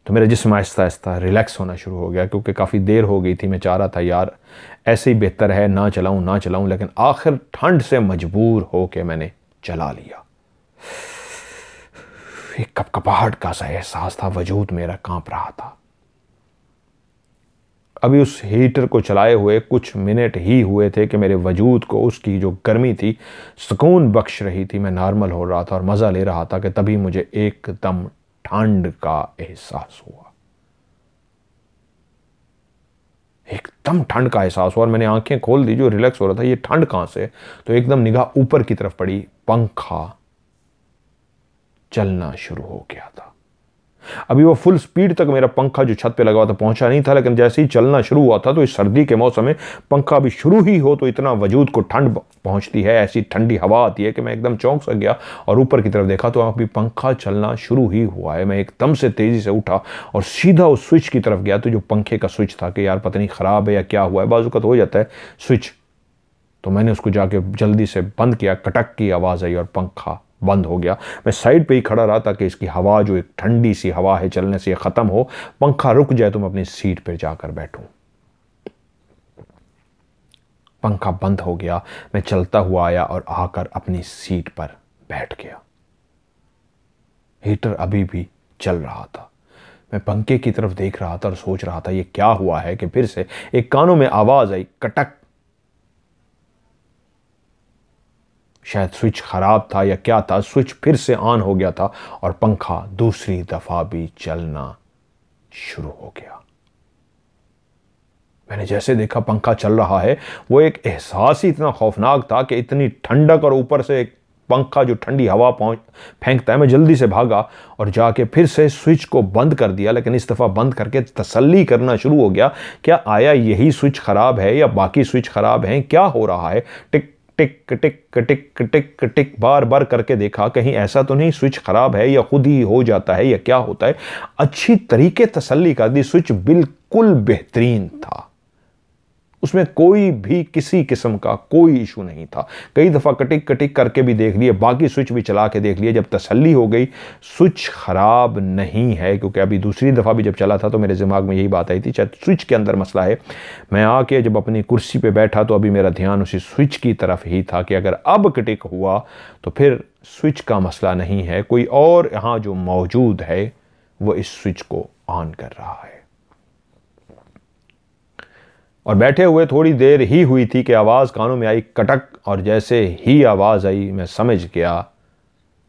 तो मेरा जिसम आहिस्ता आहिस्ता रिलैक्स होना शुरू हो गया क्योंकि काफ़ी देर हो गई थी मैं चाह रहा था यार ऐसे ही बेहतर है ना चलाऊँ ना चलाऊँ लेकिन आखिर ठंड से मजबूर हो के मैंने चला लिया एक कपकपाहट का सा एहसास था वजूद मेरा कांप रहा था अभी उस हीटर को चलाए हुए कुछ मिनट ही हुए थे कि मेरे वजूद को उसकी जो गर्मी थी सुकून बख्श रही थी मैं नॉर्मल हो रहा था और मज़ा ले रहा था कि तभी मुझे एकदम ठंड का एहसास हुआ एकदम ठंड का एहसास हुआ और मैंने आंखें खोल दी जो रिलैक्स हो रहा था ये ठंड कहाँ से तो एकदम निगाह ऊपर की तरफ पड़ी पंखा चलना शुरू हो गया था अभी वो फुल स्पीड तक मेरा पंखा जो छत पे लगा हुआ था पहुंचा नहीं था लेकिन जैसे ही चलना शुरू हुआ था तो इस सर्दी के मौसम में पंखा अभी शुरू ही हो तो इतना वजूद को ठंड पहुंचती है ऐसी ठंडी हवा आती है कि मैं एकदम चौंक सक गया और ऊपर की तरफ देखा तो अभी पंखा चलना शुरू ही हुआ है मैं एकदम से तेज़ी से उठा और सीधा उस स्विच की तरफ गया तो जो पंखे का स्विच था कि यार पता नहीं ख़राब है या क्या हुआ है बाजूकत तो हो जाता है स्विच तो मैंने उसको जाके जल्दी से बंद किया कटक की आवाज़ आई और पंखा बंद हो गया मैं साइड पे ही खड़ा रहा ताकि इसकी हवा जो एक ठंडी सी हवा है चलने से ख़त्म हो पंखा रुक जाए तो मैं अपनी सीट पर जाकर बैठूं पंखा बंद हो गया मैं चलता हुआ आया और आकर अपनी सीट पर बैठ गया हीटर अभी भी चल रहा था मैं पंखे की तरफ देख रहा था और सोच रहा था यह क्या हुआ है कि फिर से एक कानों में आवाज़ आई कटक शायद स्विच ख़राब था या क्या था स्विच फिर से ऑन हो गया था और पंखा दूसरी दफ़ा भी चलना शुरू हो गया मैंने जैसे देखा पंखा चल रहा है वो एक एहसास ही इतना खौफनाक था कि इतनी ठंडक और ऊपर से एक पंखा जो ठंडी हवा पहुँच फेंकता है मैं जल्दी से भागा और जाके फिर से स्विच को बंद कर दिया लेकिन इस दफ़ा बंद करके तसल्ली करना शुरू हो गया क्या आया यही स्विच ख़राब है या बाकी स्विच ख़राब हैं क्या हो रहा है टिक टिक टिक टिक टिक टिक बार बार करके देखा कहीं ऐसा तो नहीं स्विच ख़राब है या खुद ही हो जाता है या क्या होता है अच्छी तरीके तसल्ली कर दी स्विच बिल्कुल बेहतरीन था उसमें कोई भी किसी किस्म का कोई इशू नहीं था कई दफ़ा कटिक कटिक करके भी देख लिए बाकी स्विच भी चला के देख लिए जब तसल्ली हो गई स्विच ख़राब नहीं है क्योंकि अभी दूसरी दफ़ा भी जब चला था तो मेरे दिमाग में यही बात आई थी शायद स्विच के अंदर मसला है मैं आके जब अपनी कुर्सी पर बैठा तो अभी मेरा ध्यान उसी स्विच की तरफ ही था कि अगर अब कटिक हुआ तो फिर स्विच का मसला नहीं है कोई और यहाँ जो मौजूद है वो इस स्विच को ऑन कर रहा है और बैठे हुए थोड़ी देर ही हुई थी कि आवाज़ कानों में आई कटक और जैसे ही आवाज़ आई मैं समझ गया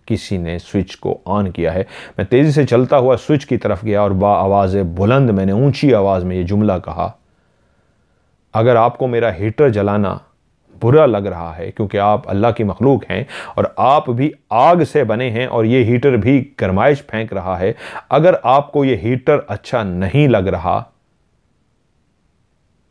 किसी ने स्विच को ऑन किया है मैं तेज़ी से चलता हुआ स्विच की तरफ गया और बा आवाज़ बुलंद मैंने ऊंची आवाज़ में ये जुमला कहा अगर आपको मेरा हीटर जलाना बुरा लग रहा है क्योंकि आप अल्लाह की मखलूक हैं और आप भी आग से बने हैं और ये हीटर भी गरमाइश फेंक रहा है अगर आपको ये हीटर अच्छा नहीं लग रहा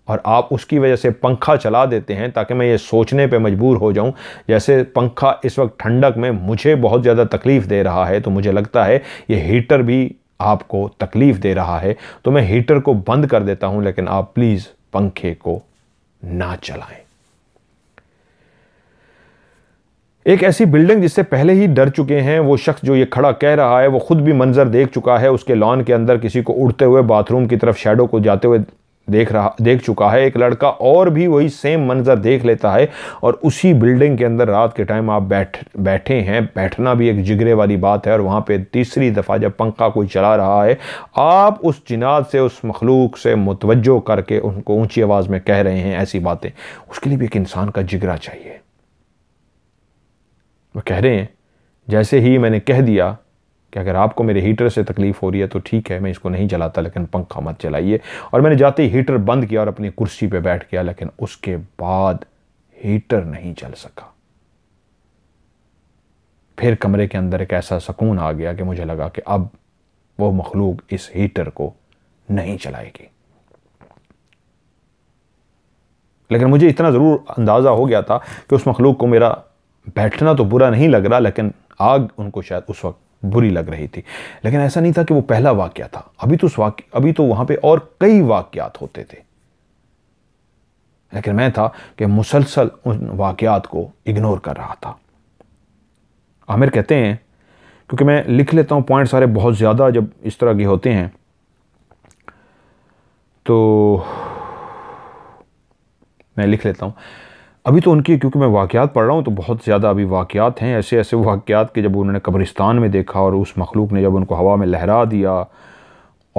और आप उसकी वजह से पंखा चला देते हैं ताकि मैं ये सोचने पे मजबूर हो जाऊं जैसे पंखा इस वक्त ठंडक में मुझे बहुत ज़्यादा तकलीफ़ दे रहा है तो मुझे लगता है ये हीटर भी आपको तकलीफ़ दे रहा है तो मैं हीटर को बंद कर देता हूं लेकिन आप प्लीज़ पंखे को ना चलाएं एक ऐसी बिल्डिंग जिससे पहले ही डर चुके हैं वो शख्स जो ये खड़ा कह रहा है वो खुद भी मंजर देख चुका है उसके लॉन के अंदर किसी को उड़ते हुए बाथरूम की तरफ शेडो को जाते हुए देख रहा देख चुका है एक लड़का और भी वही सेम मंज़र देख लेता है और उसी बिल्डिंग के अंदर रात के टाइम आप बैठ बैठे हैं बैठना भी एक जिगरे वाली बात है और वहाँ पे तीसरी दफ़ा जब पंखा कोई चला रहा है आप उस जिनाद से उस मखलूक से मुतवजो करके उनको ऊंची आवाज़ में कह रहे हैं ऐसी बातें उसके लिए भी एक इंसान का जिगरा चाहिए वो कह रहे हैं जैसे ही मैंने कह दिया कि अगर आपको मेरे हीटर से तकलीफ़ हो रही है तो ठीक है मैं इसको नहीं जलाता लेकिन पंखा मत चलाइए और मैंने जाते ही हीटर बंद किया और अपनी कुर्सी पर बैठ गया लेकिन उसके बाद हीटर नहीं चल सका फिर कमरे के अंदर एक ऐसा सुकून आ गया कि मुझे लगा कि अब वो मखलूक इस हीटर को नहीं चलाएगी लेकिन मुझे इतना ज़रूर अंदाज़ा हो गया था कि उस मखलूक को मेरा बैठना तो बुरा नहीं लग रहा लेकिन आग उनको शायद उस वक्त बुरी लग रही थी लेकिन ऐसा नहीं था कि वो पहला वाक्य था अभी तो उस वाक्य अभी तो वहां पे और कई वाक्यात होते थे लेकिन मैं था कि मुसलसल उन वाक्यात को इग्नोर कर रहा था आमिर कहते हैं क्योंकि मैं लिख लेता हूं पॉइंट सारे बहुत ज़्यादा जब इस तरह के होते हैं तो मैं लिख लेता हूं अभी तो उनकी क्योंकि मैं वाक़ात पढ़ रहा हूँ तो बहुत ज़्यादा अभी वाक़ात हैं ऐसे ऐसे वाक़ात के जब उन्होंने कब्रिस्तान में देखा और उस मखलूक ने जब उनको हवा में लहरा दिया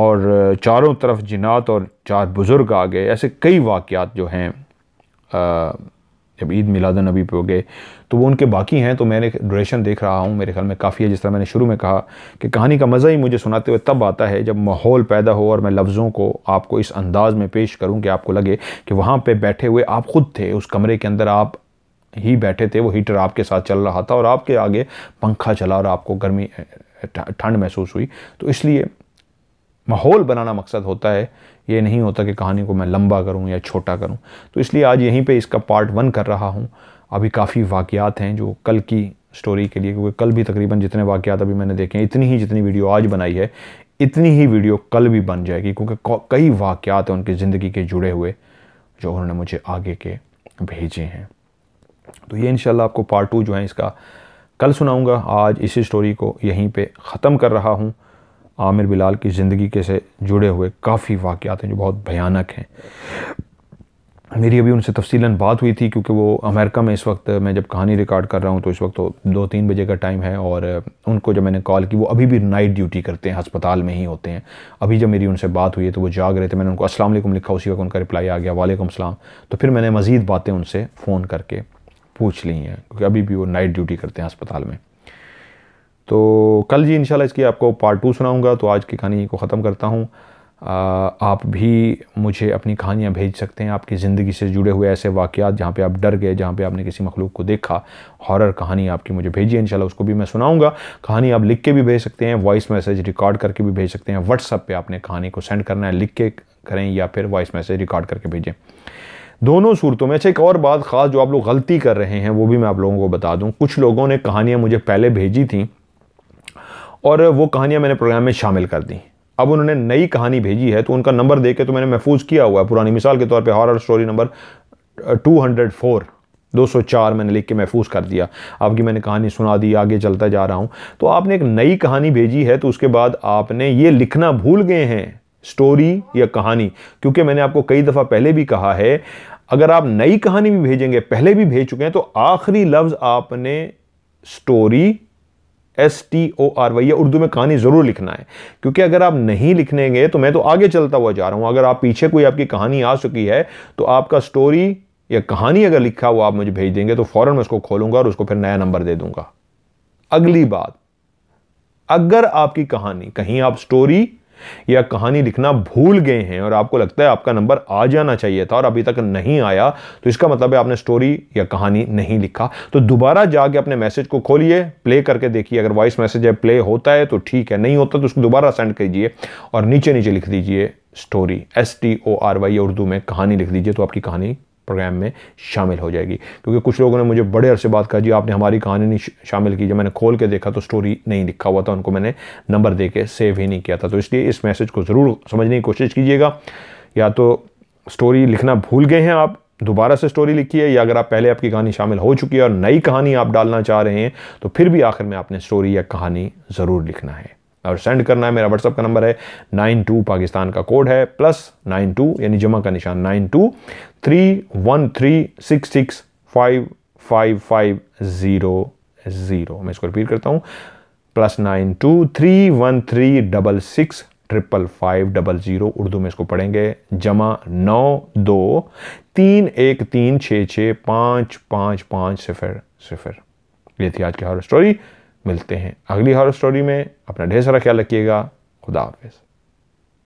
और चारों तरफ जिनात और चार बुज़ुर्ग आ गए ऐसे कई वाक़ात जो हैं जब ईद मिलाद नबी पे हो गए तो वो उनके बाकी हैं तो मैंने ड्रेशन देख रहा हूँ मेरे ख्याल में काफ़ी है जिस तरह मैंने शुरू में कहा कि कहानी का मज़ा ही मुझे सुनाते हुए तब आता है जब माहौल पैदा हो और मैं लफ्ज़ों को आपको इस अंदाज़ में पेश करूँ कि आपको लगे कि वहाँ पर बैठे हुए आप ख़ुद थे उस कमरे के अंदर आप ही बैठे थे वो हीटर आपके साथ चल रहा था और आपके आगे पंखा चला और आपको गर्मी ठंड महसूस हुई तो इसलिए माहौल बनाना मकसद होता है ये नहीं होता कि कहानी को मैं लंबा करूं या छोटा करूं तो इसलिए आज यहीं पे इसका पार्ट वन कर रहा हूं अभी काफ़ी वाक़ात हैं जो कल की स्टोरी के लिए क्योंकि कल भी तकरीबन जितने वाक़ात अभी मैंने देखे हैं इतनी ही जितनी वीडियो आज बनाई है इतनी ही वीडियो कल भी बन जाएगी क्योंकि कई वाक़ात हैं उनकी ज़िंदगी के जुड़े हुए जो उन्होंने मुझे आगे के भेजे हैं तो ये इन आपको पार्ट टू जो है इसका कल सुनाऊँगा आज इसी स्टोरी को यहीं पर ख़त्म कर रहा हूँ आमिर बिलाल की ज़िंदगी के से जुड़े हुए काफ़ी वाक़ात हैं जो बहुत भयानक हैं मेरी अभी उनसे तफसीला बात हुई थी क्योंकि वो अमेरिका में इस वक्त मैं जब कहानी रिकॉर्ड कर रहा हूँ तो इस वक्त तो दो तीन बजे का टाइम है और उनको जब मैंने कॉल की वो अभी भी नाइट ड्यूटी करते हैं अस्पताल में ही होते हैं अभी जब मेरी उनसे बात हुई है तो वो जाग रहे थे मैंने उनको असलम लिखा उसी वक्त उनका रिप्लाई आ गया वालेकुम असलम तो फिर मैंने मज़ीद बातें उनसे फ़ोन करके पूछ ली हैं क्योंकि अभी भी वो नाइट ड्यूटी करते हैं अस्पताल में तो कल जी इनशाला इसकी आपको पार्ट टू सुनाऊँगा तो आज की कहानी को ख़त्म करता हूँ आप भी मुझे अपनी कहानियाँ भेज सकते हैं आपकी ज़िंदगी से जुड़े हुए ऐसे वाक़ात जहाँ पे आप डर गए जहाँ पे आपने किसी मखलूक को देखा हॉरर कहानी आपकी मुझे भेजिए इंशाल्लाह उसको भी मैं सुनाऊंगा कहानी आप लिख के भी भेज सकते हैं वॉइस मैसेज रिकॉर्ड करके भी भेज सकते हैं व्हाट्सअप पर आपने कहानी को सेंड करना है लिख के करें या फिर वॉइस मैसेज रिकॉर्ड करके भेजें दोनों सूरतों में अच्छा एक और बात ख़ास जो आप लोग गलती कर रहे हैं वो भी मैं आप लोगों को बता दूँ कुछ लोगों ने कहानियाँ मुझे पहले भेजी थी और वो कहानियाँ मैंने प्रोग्राम में शामिल कर दी अब उन्होंने नई कहानी भेजी है तो उनका नंबर दे के तो मैंने महफूज किया हुआ है पुरानी मिसाल के तौर पर horror story number two hundred four 204 मैंने लिख के महफूज कर दिया आपकी मैंने कहानी सुना दी आगे चलता जा रहा हूँ तो आपने एक नई कहानी भेजी है तो उसके बाद आपने ये लिखना भूल गए हैं स्टोरी या कहानी क्योंकि मैंने आपको कई दफ़ा पहले भी कहा है अगर आप नई कहानी भी भेजेंगे पहले भी भेज चुके हैं तो आखिरी लफ्ज़ आपने story S T O R Y या उर्दू में कहानी ज़रूर लिखना है क्योंकि अगर आप नहीं लिखने गए तो मैं तो आगे चलता हुआ जा रहा हूँ अगर आप पीछे कोई आपकी कहानी आ चुकी है तो आपका स्टोरी या कहानी अगर लिखा हुआ आप मुझे भेज देंगे तो फ़ौरन मैं उसको खोलूँगा और उसको फिर नया नंबर दे दूँगा अगली बात अगर आपकी कहानी कहीं आप स्टोरी या कहानी लिखना भूल गए हैं और आपको लगता है आपका नंबर आ जाना चाहिए था और अभी तक नहीं आया तो इसका मतलब है आपने स्टोरी या कहानी नहीं लिखा तो दोबारा जाके अपने मैसेज को खोलिए प्ले करके देखिए अगर वॉइस मैसेज है प्ले होता है तो ठीक है नहीं होता तो उसको दोबारा सेंड कीजिए और नीचे नीचे लिख दीजिए story S T O R Y Urdu में कहानी लिख दीजिए तो आपकी कहानी प्रोग्राम में शामिल हो जाएगी क्योंकि कुछ लोगों ने मुझे बड़े अरसे बात कहा जी आपने हमारी कहानी नहीं शामिल की जब मैंने खोल के देखा तो स्टोरी नहीं लिखा हुआ था उनको मैंने नंबर दे के सेव ही नहीं किया था तो इसलिए इस मैसेज को ज़रूर समझने की कोशिश कीजिएगा या तो स्टोरी लिखना भूल गए हैं आप दोबारा से स्टोरी लिखी है या अगर आप पहले आपकी कहानी शामिल हो चुकी है और नई कहानी आप डालना चाह रहे हैं तो फिर भी आखिर में आपने स्टोरी या कहानी ज़रूर लिखना है और सेंड करना है मेरा व्हाट्सअप का नंबर है नाइन टू पाकिस्तान का कोड है प्लस नाइन टू यानी जमा का निशान nine two three one three six six five five five zero zero मैं इसको रिपीट करता हूँ plus nine two three one three double six triple five double zero Urdu में इसको पढ़ेंगे जमा नौ दो तीन एक तीन छः छः पाँच पाँच पाँच सिफर सिफर ये थी आज की हॉरर स्टोरी मिलते हैं अगली हॉर स्टोरी में अपना ढेर सारा ख्याल रखिएगा खुदा हाफिज़